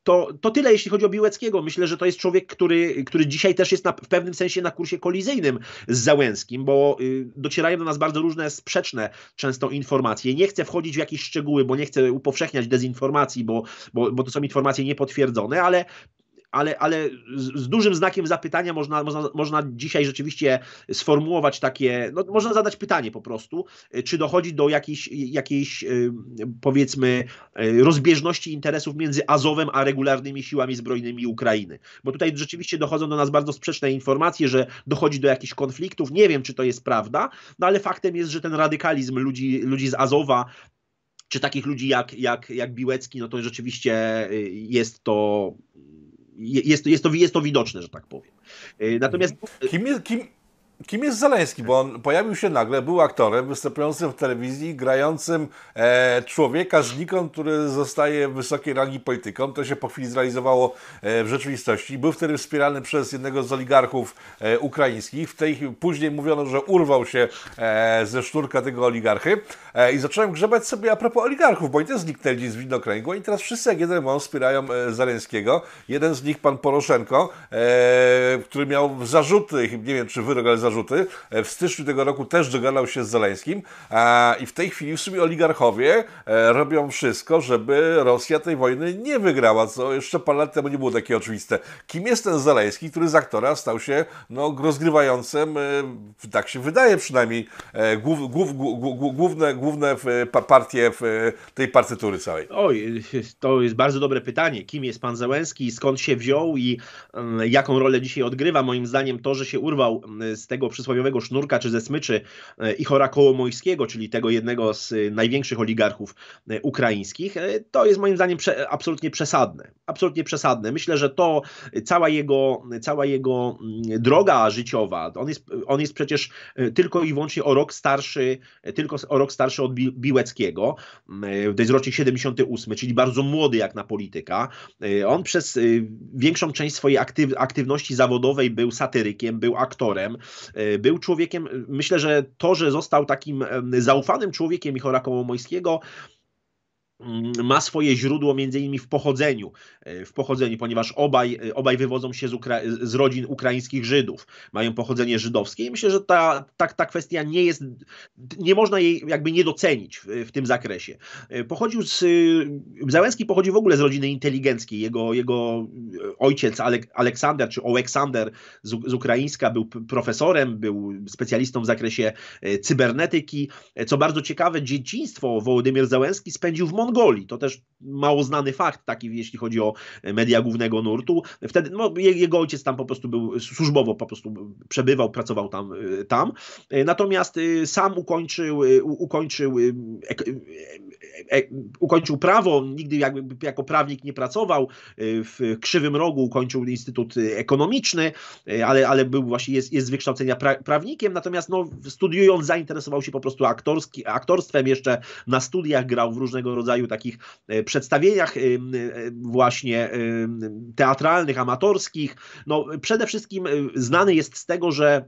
to, to tyle, jeśli chodzi o Biłeckiego. Myślę, że to jest człowiek, który, który dzisiaj też jest na, w pewnym sensie na kursie kolizyjnym z Załęskim, bo y, docierają do nas bardzo różne, sprzeczne często informacje. Nie chcę wchodzić w jakieś szczegóły, bo nie chcę upowszechniać dezinformacji, bo, bo, bo to są informacje niepotwierdzone, ale ale, ale z dużym znakiem zapytania można, można, można dzisiaj rzeczywiście sformułować takie, no, można zadać pytanie po prostu, y, czy dochodzi do jakiejś, jakiejś y, powiedzmy y, rozbieżności interesów między Azowem a regularnymi siłami zbrojnymi Ukrainy. Bo tutaj rzeczywiście dochodzą do nas bardzo sprzeczne informacje, że dochodzi do jakichś konfliktów. Nie wiem, czy to jest prawda, no ale faktem jest, że ten radykalizm ludzi, ludzi z Azowa czy takich ludzi jak, jak, jak Biłecki, no to rzeczywiście jest to jest, jest, to, jest to widoczne, że tak powiem. E, natomiast. Mhm. Kim jest, kim, kim jest Zaleński, bo on pojawił się nagle, był aktorem występującym w telewizji, grającym e, człowieka znikąd, który zostaje wysokiej rangi polityką. To się po chwili zrealizowało e, w rzeczywistości. Był wtedy wspierany przez jednego z oligarchów e, ukraińskich. W tej, później mówiono, że urwał się e, ze szturka tego oligarchy e, i zacząłem grzebać sobie a propos oligarchów, bo oni też zniknęli z widnokręgu i teraz wszyscy jak jeden mąż wspierają e, Zaleńskiego. Jeden z nich, pan Poroszenko, e, który miał zarzuty, nie wiem czy wyrok, ale zarzuty. E, w styczniu tego roku też dogadał się z Zeleńskim e, i w tej chwili w sumie oligarchowie e, robią wszystko, żeby Rosja tej wojny nie wygrała, co jeszcze parę lat temu nie było takie oczywiste. Kim jest ten Zeleński, który z aktora stał się no, rozgrywającym, tak się wydaje przynajmniej, głów, głów, główne, główne partie w tej partytury całej? Oj, to jest bardzo dobre pytanie. Kim jest pan Zeleński, skąd się wziął i mm, jaką rolę dzisiaj odgrywa? Moim zdaniem to, że się urwał mm, z tej tego przysłowiowego sznurka czy ze smyczy e, Ichora Kołomojskiego, czyli tego jednego z e, największych oligarchów e, ukraińskich, to jest moim zdaniem prze, absolutnie przesadne. Absolutnie przesadne. Myślę, że to cała jego, cała jego mm, droga życiowa, on jest, on jest przecież tylko i wyłącznie o rok starszy, tylko o rok starszy od Biłeckiego, to jest rocznik 78, czyli bardzo młody jak na polityka. On przez większą część swojej aktyw aktywności zawodowej był satyrykiem, był aktorem, E, był człowiekiem, myślę, że to, że został takim zaufanym człowiekiem Michora Kołomońskiego, Mm, ma swoje źródło między innymi w pochodzeniu, e, w pochodzeniu, ponieważ obaj, e, obaj wywodzą się z, z, rodzin ukraińskich Żydów, mają pochodzenie żydowskie i myślę, że ta, ta, ta kwestia nie jest, nie można jej jakby nie docenić w, w tym zakresie. E, pochodził z, Załęski pochodzi w ogóle z rodziny inteligenckiej, jego, jego ojciec Alek, Aleksander, czy Oleksander z, z Ukraińska był profesorem, był specjalistą w zakresie cybernetyki, co bardzo ciekawe, dzieciństwo Wołodymyr Załęski spędził w Mont Mongolii. To też mało znany fakt taki, jeśli chodzi o media głównego nurtu. Wtedy no, jego ojciec tam po prostu był służbowo po prostu przebywał, pracował tam. Y, tam. Y, natomiast y, sam ukończył, ukończył E, ukończył prawo, nigdy jakby jako prawnik nie pracował, e, w Krzywym Rogu ukończył Instytut Ekonomiczny, e, ale, ale był właśnie, jest, jest z wykształcenia pra, prawnikiem, natomiast no, studiując zainteresował się po prostu aktorski, aktorstwem, jeszcze na studiach grał w różnego rodzaju takich przedstawieniach właśnie teatralnych, amatorskich. No, przede wszystkim znany jest z tego, że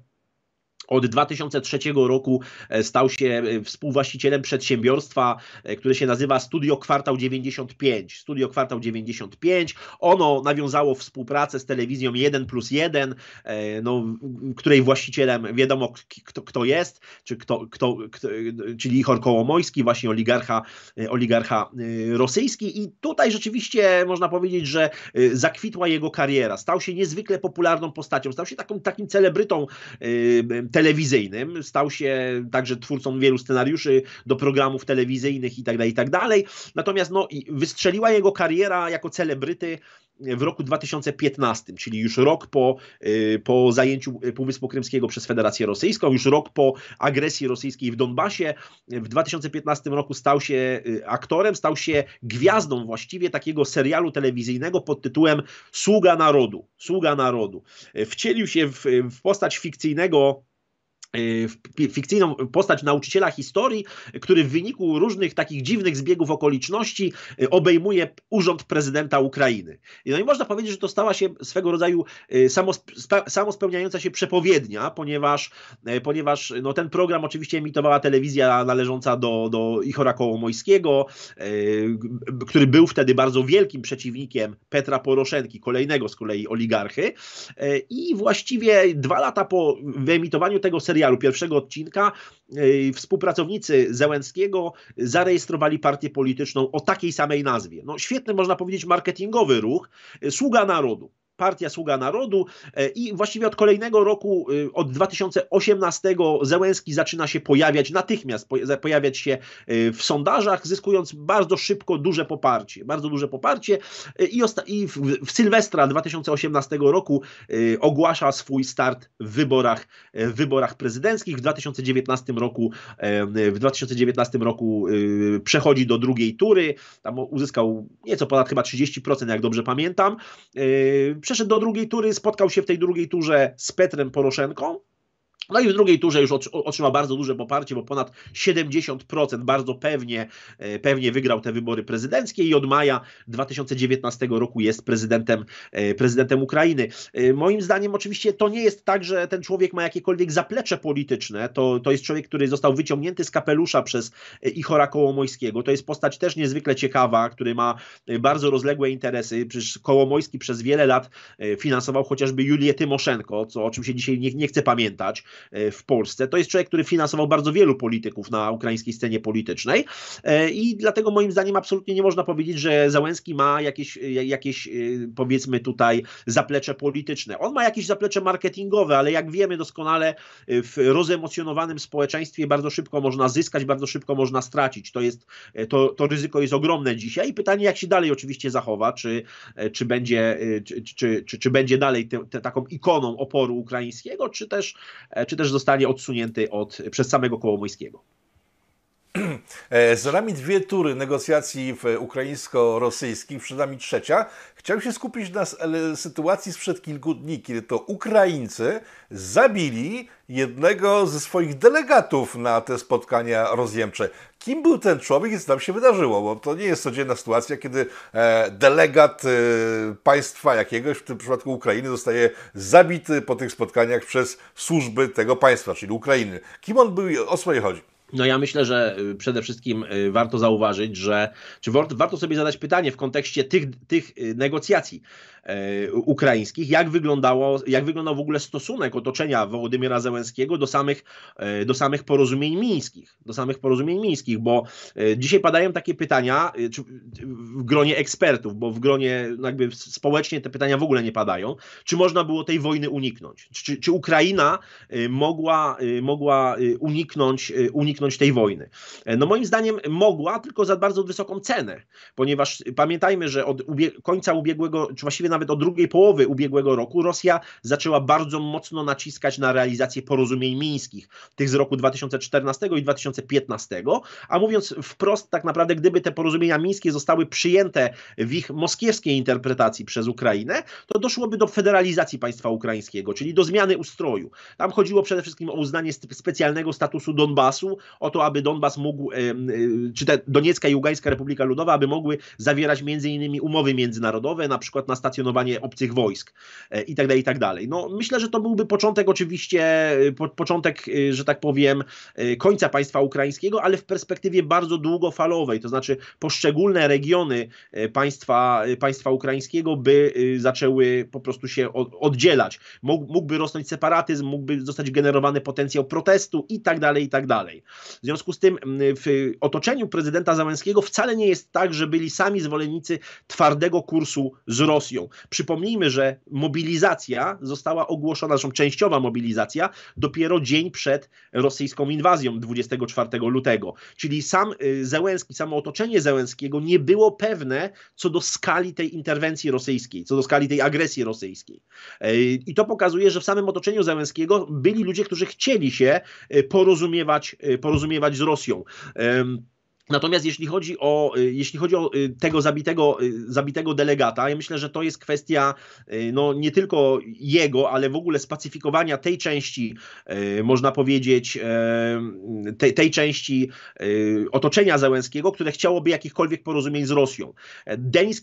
od 2003 roku e, stał się e, współwłaścicielem przedsiębiorstwa, e, które się nazywa Studio Kwartał 95. Studio Kwartał 95. Ono nawiązało współpracę z telewizją 1 plus 1, no, której właścicielem wiadomo kto, kto jest, czy kto, kto, kto, czyli Ihor Kołomojski, właśnie oligarcha, oligarcha rosyjski. I tutaj rzeczywiście można powiedzieć, że zakwitła jego kariera. Stał się niezwykle popularną postacią, stał się taką, takim celebrytą telewizyjnym, stał się także twórcą wielu scenariuszy do programów telewizyjnych itd., tak itd. Tak Natomiast no, wystrzeliła jego kariera jako celebryty w roku 2015, czyli już rok po, y, po zajęciu Półwyspu Krymskiego przez Federację Rosyjską, już rok po agresji rosyjskiej w Donbasie. W 2015 roku stał się y, aktorem, stał się gwiazdą właściwie takiego serialu telewizyjnego pod tytułem Sługa Narodu. Sługa Narodu. Wcielił się w, w postać fikcyjnego E, fikcyjną postać nauczyciela historii, który w wyniku różnych takich dziwnych zbiegów okoliczności e, obejmuje urząd prezydenta Ukrainy. No i można powiedzieć, że to stała się swego rodzaju e, samospełniająca się przepowiednia, ponieważ, ponieważ no ten program oczywiście emitowała telewizja należąca do, do Ichora Kołomojskiego, który był wtedy bardzo wielkim przeciwnikiem Petra Poroszenki, kolejnego z kolei oligarchy i właściwie dwa lata po wyemitowaniu tego serialu serialu, pierwszego odcinka, y, współpracownicy Zełęckiego zarejestrowali partię polityczną o takiej samej nazwie. No, świetny, można powiedzieć, marketingowy ruch, y, sługa narodu partia Sługa Narodu e, i właściwie od kolejnego roku, e, od 2018 Zełenski zaczyna się pojawiać natychmiast, pojawiać się e, w sondażach, zyskując bardzo szybko duże poparcie, bardzo duże poparcie i, w Sylwestra 2018 roku ogłasza swój start w wyborach, w wyborach prezydenckich. W 2019 roku w 2019 roku przechodzi do drugiej tury, tam uzyskał nieco ponad chyba 30%, jak dobrze pamiętam przeszedł do drugiej tury, spotkał się w tej drugiej turze z Petrem Poroszenką, no i w drugiej turze już otrzyma bardzo duże poparcie, bo ponad 70% bardzo pewnie, e, pewnie wygrał te wybory prezydenckie i od maja 2019 roku jest prezydentem, e, prezydentem Ukrainy. E, moim zdaniem oczywiście to nie jest tak, że ten człowiek ma jakiekolwiek zaplecze polityczne. To, to jest człowiek, który został wyciągnięty z kapelusza przez Ichora Kołomojskiego. To jest postać też niezwykle ciekawa, który ma bardzo rozległe interesy. Przecież Kołomojski przez wiele lat finansował chociażby Julię Tymoszenko, co o czym się dzisiaj nie, nie chce pamiętać. E, w Polsce. To jest człowiek, który finansował bardzo wielu polityków na ukraińskiej scenie politycznej e, i dlatego moim zdaniem absolutnie nie można powiedzieć, że Załęski ma jakieś, e, jakieś powiedzmy tutaj zaplecze polityczne. On ma jakieś zaplecze marketingowe, ale jak wiemy doskonale w rozemocjonowanym społeczeństwie bardzo szybko można zyskać, bardzo szybko można stracić. To, jest, to, to ryzyko jest ogromne dzisiaj i pytanie jak się dalej oczywiście zachowa, czy, czy, będzie, czy, czy, czy, czy będzie dalej te, te, taką ikoną oporu ukraińskiego, czy też, czy też zostanie odsunięty od, przez samego Kołomońskiego. E, Za nami dwie tury negocjacji w ukraińsko-rosyjskich, przed nami trzecia. Chciałem się skupić na e, sytuacji sprzed kilku dni, kiedy to Ukraińcy zabili jednego ze swoich delegatów na te spotkania rozjemcze. Kim był ten człowiek i co tam się wydarzyło? Bo to nie jest codzienna sytuacja, kiedy e, delegat państwa jakiegoś, w tym przypadku Ukrainy, zostaje zabity po tych spotkaniach przez służby tego państwa, czyli Ukrainy. Kim on był i o co chodzi? No ja myślę, że y, przede wszystkim y, warto zauważyć, że czy warto sobie zadać pytanie w kontekście tych, tych y, negocjacji e, ukraińskich, jak, wyglądało, jak wyglądał w ogóle stosunek otoczenia Wołodymyra Zełenskiego do samych, e, do samych porozumień mińskich, do samych porozumień mińskich, bo e, dzisiaj padają takie pytania w gronie ekspertów, bo w gronie no jakby społecznie te pytania w ogóle nie padają, czy można było tej wojny uniknąć, czy, czy Ukraina mogła, mogła uniknąć, uniknąć uniknąć tej wojny. E, no moim zdaniem mogła, tylko za bardzo wysoką cenę, ponieważ pamiętajmy, że od końca ubiegłego, czy właściwie nawet od drugiej połowy ubiegłego roku Rosja zaczęła bardzo mocno naciskać na realizację porozumień mińskich, tych z roku 2014 i 2015, a mówiąc wprost, tak naprawdę gdyby te porozumienia mińskie zostały przyjęte w ich moskiewskiej interpretacji przez Ukrainę, to doszłoby do federalizacji państwa ukraińskiego, czyli do zmiany ustroju. Tam chodziło przede wszystkim o uznanie specjalnego statusu Donbasu o to, aby Donbas mógł, czy te Doniecka i Ługańska Republika Ludowa, aby mogły zawierać między innymi umowy międzynarodowe, na przykład na stacjonowanie obcych wojsk e, i tak dalej tak dalej. No, myślę, że to byłby początek oczywiście, e, początek, e, że tak powiem, końca państwa ukraińskiego, ale w perspektywie bardzo długofalowej, to znaczy poszczególne regiony państwa, państwa ukraińskiego by zaczęły po prostu się oddzielać. Mógłby rosnąć separatyzm, mógłby zostać generowany potencjał protestu i tak dalej, i tak dalej. W związku z tym w otoczeniu prezydenta Załęskiego wcale nie jest tak, że byli sami zwolennicy twardego kursu z Rosją. Przypomnijmy, że mobilizacja została ogłoszona, zresztą częściowa mobilizacja, dopiero dzień przed rosyjską inwazją 24 lutego. Czyli sam y, Zełenski, samo otoczenie Zełenskiego nie było pewne co do skali tej interwencji rosyjskiej, co do skali tej agresji rosyjskiej. E, I to pokazuje, że w samym otoczeniu Zełenskiego byli ludzie, którzy chcieli się y, porozumiewać, porozumiewać y, porozumiewać z Rosją. Natomiast jeśli chodzi o, y, jeśli chodzi o y, tego zabitego, y, zabitego delegata, ja myślę, że to jest kwestia no, nie tylko jego, ale w ogóle spacyfikowania tej części, można powiedzieć, tej, tej części otoczenia Załęskiego, które chciałoby jakichkolwiek porozumień z Rosją. Denis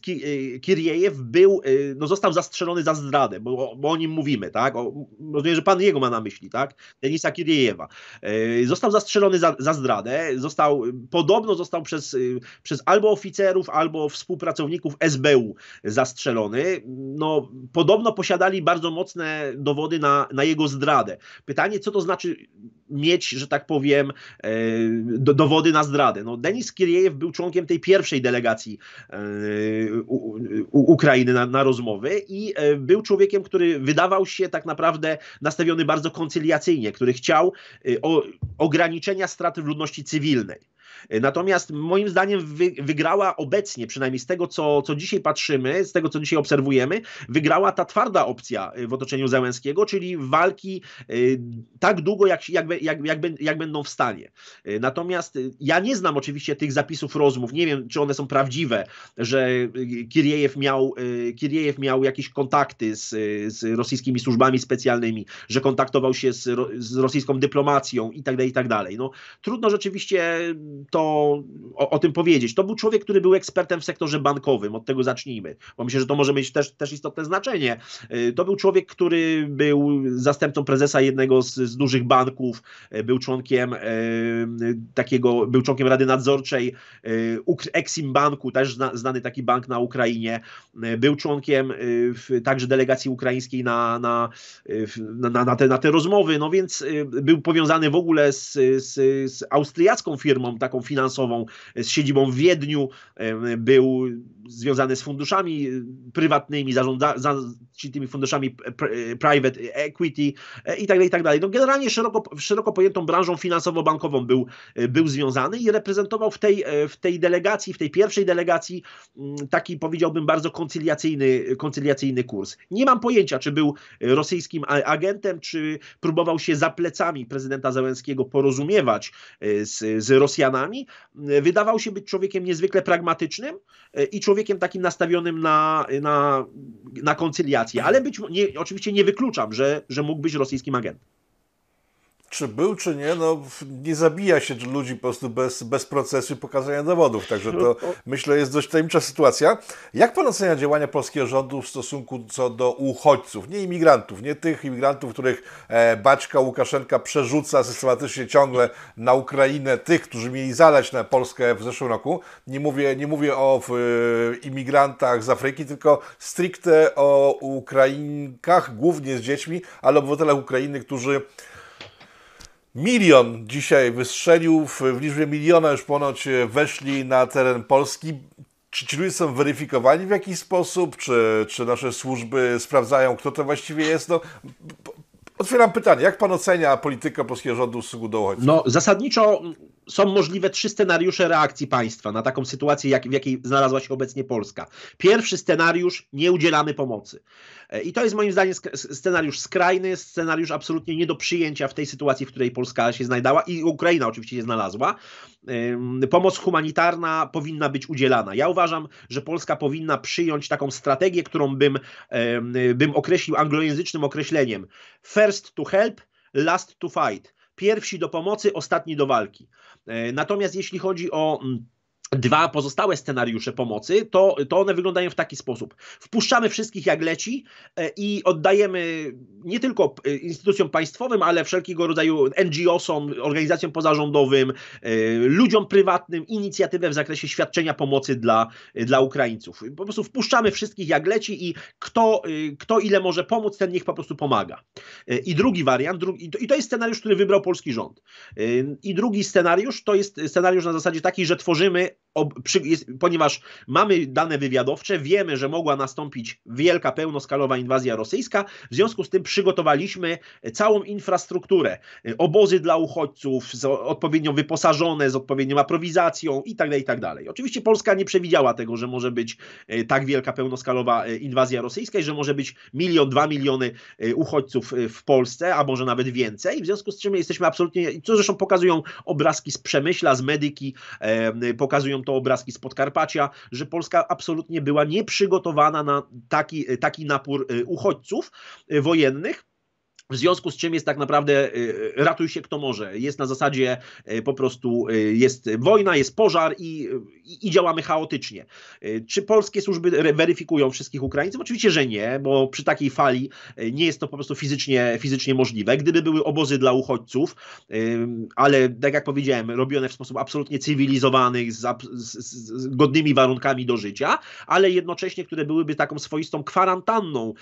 Kiriejew był, no, został zastrzelony za zdradę, bo, bo o nim mówimy, tak? O, rozumiem, że pan jego ma na myśli, tak? Denisa Kiriejewa. Został zastrzelony za, za zdradę, został podobno został przez, y, przez albo oficerów, albo współpracowników SBU zastrzelony. No, podobno posiadali bardzo mocne dowody na, na jego zdradę. Pytanie, co to znaczy mieć, że tak powiem, e, do, dowody na zdradę? No, Denis Kiriejew był członkiem tej pierwszej delegacji e, u, u, u Ukrainy na, na rozmowy i e, był człowiekiem, który wydawał się tak naprawdę nastawiony bardzo koncyliacyjnie, który chciał o, ograniczenia straty w ludności cywilnej. Natomiast moim zdaniem wygrała obecnie, przynajmniej z tego, co, co dzisiaj patrzymy, z tego, co dzisiaj obserwujemy, wygrała ta twarda opcja y, w otoczeniu Zełęskiego, czyli walki y, tak długo, jak, jak, jak, jak, jak będą w stanie. Y, natomiast ja nie znam oczywiście tych zapisów rozmów, nie wiem, czy one są prawdziwe, że Kiriejew miał, Kiriejew miał jakieś kontakty z, z rosyjskimi służbami specjalnymi, że kontaktował się z, z rosyjską dyplomacją i tak dalej, i tak dalej. No, trudno rzeczywiście to, o, o, tym powiedzieć. To był człowiek, który był ekspertem w sektorze bankowym, od tego zacznijmy, bo myślę, że to może mieć też, też istotne znaczenie. Y, to był człowiek, który był zastępcą prezesa jednego z, z dużych banków, y, był członkiem e, takiego, był członkiem Rady Nadzorczej e, Exim Banku, też zna, znany taki bank na Ukrainie, był członkiem w, także delegacji ukraińskiej na, na, na, na, te, na te rozmowy, no więc był powiązany w ogóle z, z, z austriacką firmą, taką taką finansową e, z siedzibą w Wiedniu, e, był związany z funduszami e, prywatnymi, zarządza, za, czyli tymi funduszami private e, equity e, i tak dalej, i tak dalej. No generalnie szeroko, szeroko pojętą branżą finansowo-bankową był, e, był związany i reprezentował w tej, w tej delegacji, w tej pierwszej delegacji mm, taki powiedziałbym bardzo koncyliacyjny, koncyliacyjny kurs. Nie mam pojęcia, czy był rosyjskim agentem, czy próbował się za plecami prezydenta Załęckiego porozumiewać z, z Rosjanami. Wydawał się być człowiekiem niezwykle pragmatycznym i człowiekiem takim nastawionym na, na, na koncyliację relacje, ale być, nie, oczywiście nie wykluczam, że, że mógł być rosyjskim agentem czy był, czy nie, no nie zabija się ludzi po prostu bez, bez procesu i pokazania dowodów. Także to myślę jest dość tajemnicza sytuacja. Jak pan ocenia działania polskiego rządu w stosunku co do uchodźców, nie imigrantów, nie tych imigrantów, których e, baczka Łukaszenka przerzuca systematycznie ciągle na Ukrainę, tych, którzy mieli zalać na Polskę w zeszłym roku. Nie mówię, nie mówię o e, imigrantach z Afryki, tylko stricte o Ukrainkach, głównie z dziećmi, ale obywatelach Ukrainy, którzy Milion dzisiaj wystrzelił, w, liczbie miliona już ponoć e, weszli na teren Polski. Czy ci ludzie są weryfikowani w jakiś sposób? Czy, czy nasze służby sprawdzają, kto to właściwie jest? No, otwieram pytanie. Jak pan ocenia politykę polskiego rządu w stosunku do uchodźców? No, zasadniczo są możliwe trzy scenariusze reakcji państwa na taką sytuację, jak, w jakiej znalazła się obecnie Polska. Pierwszy scenariusz nie udzielamy pomocy. E, I to jest moim zdaniem scenariusz skrajny, scenariusz absolutnie nie do przyjęcia w tej sytuacji, w której Polska się znajdowała i Ukraina oczywiście się znalazła. Pomoc humanitarna powinna być udzielana. Ja uważam, że Polska powinna przyjąć taką strategię, którą bym, bym określił anglojęzycznym określeniem: first to help, last to fight. Pierwsi do pomocy, ostatni do walki. E, natomiast jeśli chodzi o mm, dwa pozostałe scenariusze pomocy, to, to one wyglądają w taki sposób. Wpuszczamy wszystkich jak leci e, i oddajemy nie tylko e, instytucjom państwowym, ale wszelkiego rodzaju NGO-som, organizacjom pozarządowym, e, ludziom prywatnym inicjatywę w zakresie świadczenia pomocy dla, dla Ukraińców. Po prostu wpuszczamy wszystkich jak leci i kto, kto ile może pomóc, ten niech po prostu pomaga. I drugi wariant, i to jest scenariusz, który wybrał polski rząd. I drugi scenariusz to jest scenariusz na zasadzie taki, że tworzymy ob, przy, jest, ponieważ mamy dane wywiadowcze, wiemy, że mogła nastąpić wielka, pełnoskalowa inwazja rosyjska, w związku z tym przygotowaliśmy całą infrastrukturę, y, obozy dla uchodźców, z, odpowiednio wyposażone, z odpowiednią aprowizacją itd., tak itd. Tak Oczywiście Polska nie przewidziała tego, że może być y, tak wielka, pełnoskalowa y, inwazja rosyjska i że może być milion, dwa miliony uchodźców w Polsce, a może nawet więcej, w związku z czym jesteśmy absolutnie, co zresztą pokazują obrazki z Przemyśla, z Medyki, pokazują pokazują to obrazki z Podkarpacia, że Polska absolutnie była nieprzygotowana na taki, taki napór y, uchodźców y, wojennych. W związku z czym jest tak naprawdę y, y, ratuj się kto może. Jest na zasadzie y, po prostu jest wojna, jest pożar i, i, działamy chaotycznie. Czy polskie służby weryfikują wszystkich Ukraińców? Oczywiście, że nie, bo przy takiej fali nie jest to po prostu fizycznie, fizycznie możliwe. Gdyby były obozy dla uchodźców, ale tak jak powiedziałem, robione w sposób absolutnie cywilizowany, z, z, z godnymi warunkami do życia, ale jednocześnie, które byłyby taką swoistą kwarantanną,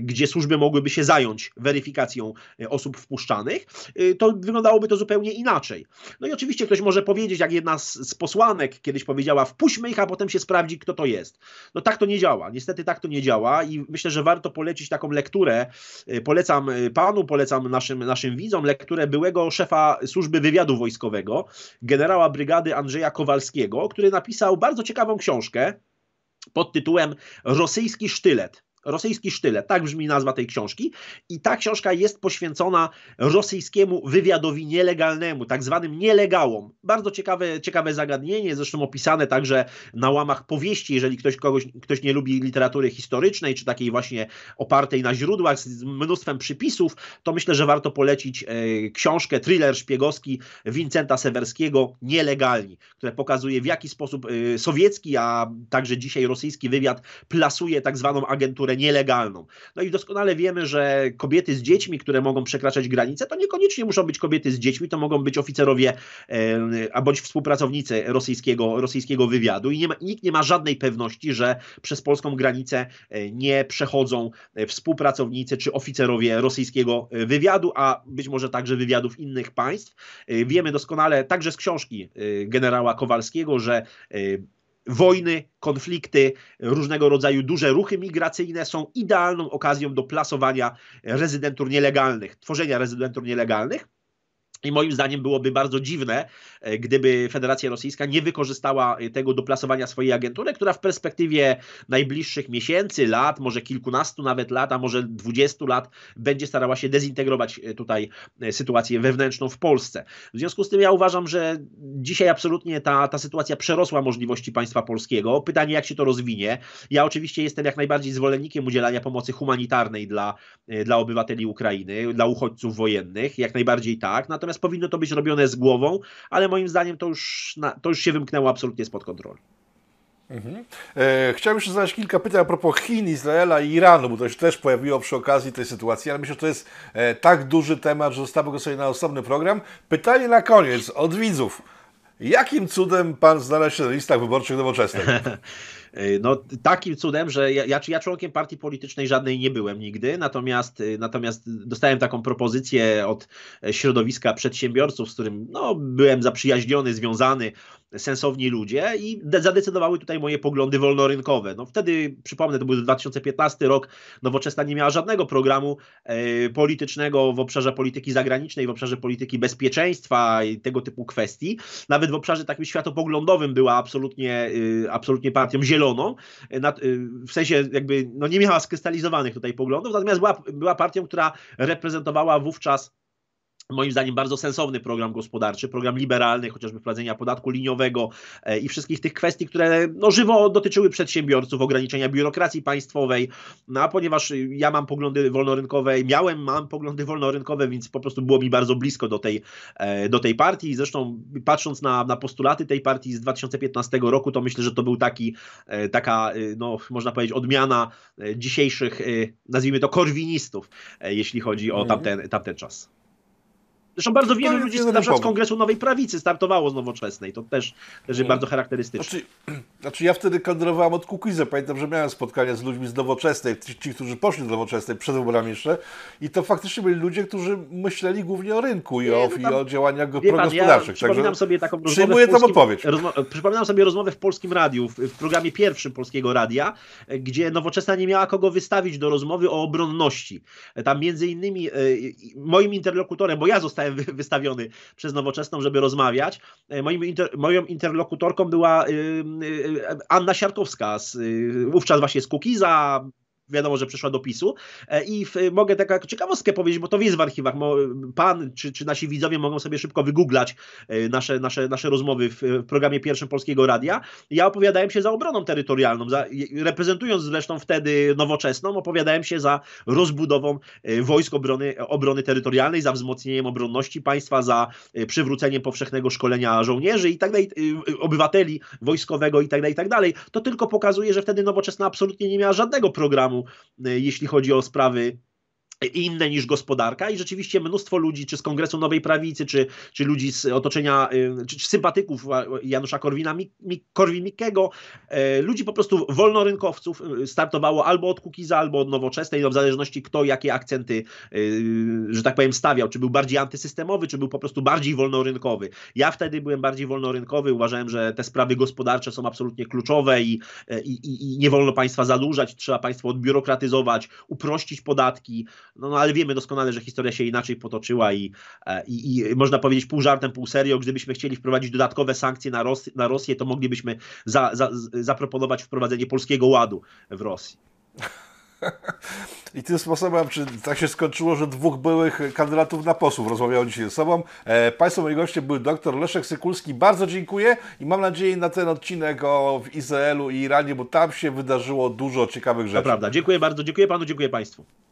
gdzie służby mogłyby się zająć weryfikacją identyfikacją e, osób wpuszczanych, e, to wyglądałoby to zupełnie inaczej. No i oczywiście ktoś może powiedzieć, jak jedna z, posłanek kiedyś powiedziała, wpuśćmy ich, a potem się sprawdzi, kto to jest. No tak to nie działa. Niestety tak to nie działa i myślę, że warto polecić taką lekturę. E, polecam panu, polecam naszym, naszym widzom lekturę byłego szefa służby wywiadu wojskowego, generała brygady Andrzeja Kowalskiego, który napisał bardzo ciekawą książkę pod tytułem Rosyjski sztylet. Rosyjski sztylet, tak brzmi nazwa tej książki. I ta książka jest poświęcona rosyjskiemu wywiadowi nielegalnemu, tak zwanym nielegałom. Bardzo ciekawe, ciekawe zagadnienie, zresztą opisane także na łamach powieści, jeżeli ktoś, kogoś, ktoś nie lubi literatury historycznej, czy takiej właśnie opartej na źródłach z mnóstwem przypisów, to myślę, że warto polecić e, książkę, thriller szpiegowski Wincenta Sewerskiego, Nielegalni, które pokazuje w jaki sposób e, sowiecki, a także dzisiaj rosyjski wywiad plasuje tak zwaną agenturę nielegalną. No i doskonale wiemy, że kobiety z dziećmi, które mogą przekraczać granice, to niekoniecznie muszą być kobiety z dziećmi, to mogą być oficerowie a bądź współpracownicy rosyjskiego, rosyjskiego wywiadu i nie ma, nikt nie ma żadnej pewności, że przez polską granicę e, nie przechodzą e, współpracownicy czy oficerowie rosyjskiego e, wywiadu, a być może także wywiadów innych państw. Wiemy doskonale, także z książki generała Kowalskiego, że Wojny, konflikty, różnego rodzaju duże ruchy migracyjne są idealną okazją do plasowania rezydentur nielegalnych, tworzenia rezydentur nielegalnych. I moim zdaniem byłoby bardzo dziwne, e, gdyby Federacja Rosyjska nie wykorzystała e, tego do plasowania swojej agentury, która w perspektywie najbliższych miesięcy, lat, może kilkunastu nawet lat, a może dwudziestu lat, będzie starała się dezintegrować e, tutaj sytuację wewnętrzną w Polsce. W związku z tym ja uważam, że dzisiaj absolutnie ta, ta sytuacja przerosła możliwości państwa polskiego. Pytanie, jak się to rozwinie. Ja oczywiście jestem jak najbardziej zwolennikiem udzielania pomocy humanitarnej dla, dla obywateli Ukrainy, dla uchodźców wojennych, jak najbardziej tak. Natomiast natomiast powinno to być robione z głową, ale moim zdaniem to już, na, to już się wymknęło absolutnie spod kontroli. Mhm. E, chciałbym jeszcze zadać kilka pytań a propos Chin, Izraela i Iranu, bo to się też pojawiło przy okazji tej sytuacji, ale myślę, że to jest e, tak duży temat, że zostawę go sobie na osobny program. Pytanie na koniec od widzów. Jakim cudem pan znalazł się na listach wyborczych nowoczesnych? Yy, no, takim cudem, że ja, ja, ja członkiem partii politycznej żadnej nie byłem nigdy, natomiast, yy, natomiast dostałem taką propozycję od e, środowiska przedsiębiorców, z którym no, byłem zaprzyjaźniony, związany, sensowni ludzie i zadecydowały tutaj moje poglądy wolnorynkowe. No wtedy, przypomnę, to był 2015 rok, Nowoczesna nie miała żadnego programu e, politycznego w obszarze polityki zagranicznej, w obszarze polityki bezpieczeństwa i tego typu kwestii. Nawet w obszarze takim światopoglądowym była absolutnie, y, absolutnie partią zieloną, stroną, e, e, w sensie jakby no nie miała skrystalizowanych tutaj poglądów, natomiast była, była partią, która reprezentowała wówczas moim zdaniem bardzo sensowny program gospodarczy, program liberalny, chociażby wprowadzenia podatku liniowego e, i wszystkich tych kwestii, które no, żywo dotyczyły przedsiębiorców, ograniczenia biurokracji państwowej, no a ponieważ ja mam poglądy wolnorynkowe, miałem, mam poglądy wolnorynkowe, więc po prostu było mi bardzo blisko do tej, e, do tej partii, zresztą patrząc na, na postulaty tej partii z 2015 roku, to myślę, że to był taki, e, taka, no, można powiedzieć, odmiana dzisiejszych, nazwijmy to, korwinistów, jeśli chodzi o mhm. tamten, tamten czas. Zresztą bardzo to wielu ludzi na przykład z Kongresu Nowej Prawicy startowało z Nowoczesnej. To też, też jest mm. bardzo charakterystyczne. Znaczy, znaczy ja wtedy kandydowałem od Kukiza. Pamiętam, że miałem spotkania z ludźmi z Nowoczesnej, ci, ci, którzy poszli z Nowoczesnej przed wyborami jeszcze i to faktycznie byli ludzie, którzy myśleli głównie o rynku i, o, no i o działaniach gospodarczych. Ja przypominam sobie taką rozmowę przyjmuję polskim, odpowiedź. Rozmo, przypominam sobie rozmowę w Polskim Radiu, w, w programie pierwszym Polskiego Radia, gdzie Nowoczesna nie miała kogo wystawić do rozmowy o obronności. Tam między innymi e, moim interlokutorem, bo ja zostałem zostałem wystawiony przez nowoczesną, żeby rozmawiać. E, moim inter, moją interlokutorką była y, y, Anna Siarkowska, z, y, wówczas właśnie z Kukiza, wiadomo, że przeszła do PiSu. E, I w, mogę taką ciekawostkę powiedzieć, bo to jest w archiwach. Pan czy, czy nasi widzowie mogą sobie szybko wygooglać e, nasze, nasze, nasze rozmowy w programie pierwszym Polskiego Radia. Ja opowiadałem się za obroną terytorialną, za, reprezentując zresztą wtedy nowoczesną, opowiadałem się za rozbudową e, wojsk obrony, obrony terytorialnej, za wzmocnieniem obronności państwa, za przywróceniem powszechnego szkolenia żołnierzy i tak dalej, obywateli wojskowego i tak dalej, i tak dalej. To tylko pokazuje, że wtedy nowoczesna absolutnie nie miała żadnego programu E, jeśli chodzi o sprawy inne niż gospodarka i rzeczywiście mnóstwo ludzi, czy z Kongresu Nowej Prawicy, czy, czy ludzi z otoczenia, y, czy, czy sympatyków Janusza Korwin-Mikkego, y, ludzi po prostu wolnorynkowców y, startowało albo od Kukiza, albo od Nowoczesnej, no w zależności kto jakie akcenty, że tak powiem, stawiał, czy był bardziej antysystemowy, czy był po prostu bardziej wolnorynkowy. Ja wtedy byłem bardziej wolnorynkowy, uważałem, że te sprawy gospodarcze są absolutnie kluczowe i, i, i nie wolno państwa zadłużać, trzeba państwo odbiurokratyzować, uprościć podatki, no, no ale wiemy doskonale, że historia się inaczej potoczyła i, e, i, i można powiedzieć pół żartem, pół serio, gdybyśmy chcieli wprowadzić dodatkowe sankcje na, Ros na Rosję, to moglibyśmy za, za, zaproponować wprowadzenie polskiego ładu w Rosji. I tym sposobem, czy tak się skończyło, że dwóch byłych kandydatów na posłów rozmawiało dzisiaj ze sobą. E, Państwo moi goście był dr Leszek Sykulski. Bardzo dziękuję i mam nadzieję na ten odcinek o Izraelu i Iranie, bo tam się wydarzyło dużo ciekawych rzeczy. To prawda. Dziękuję bardzo. Dziękuję panu, dziękuję państwu.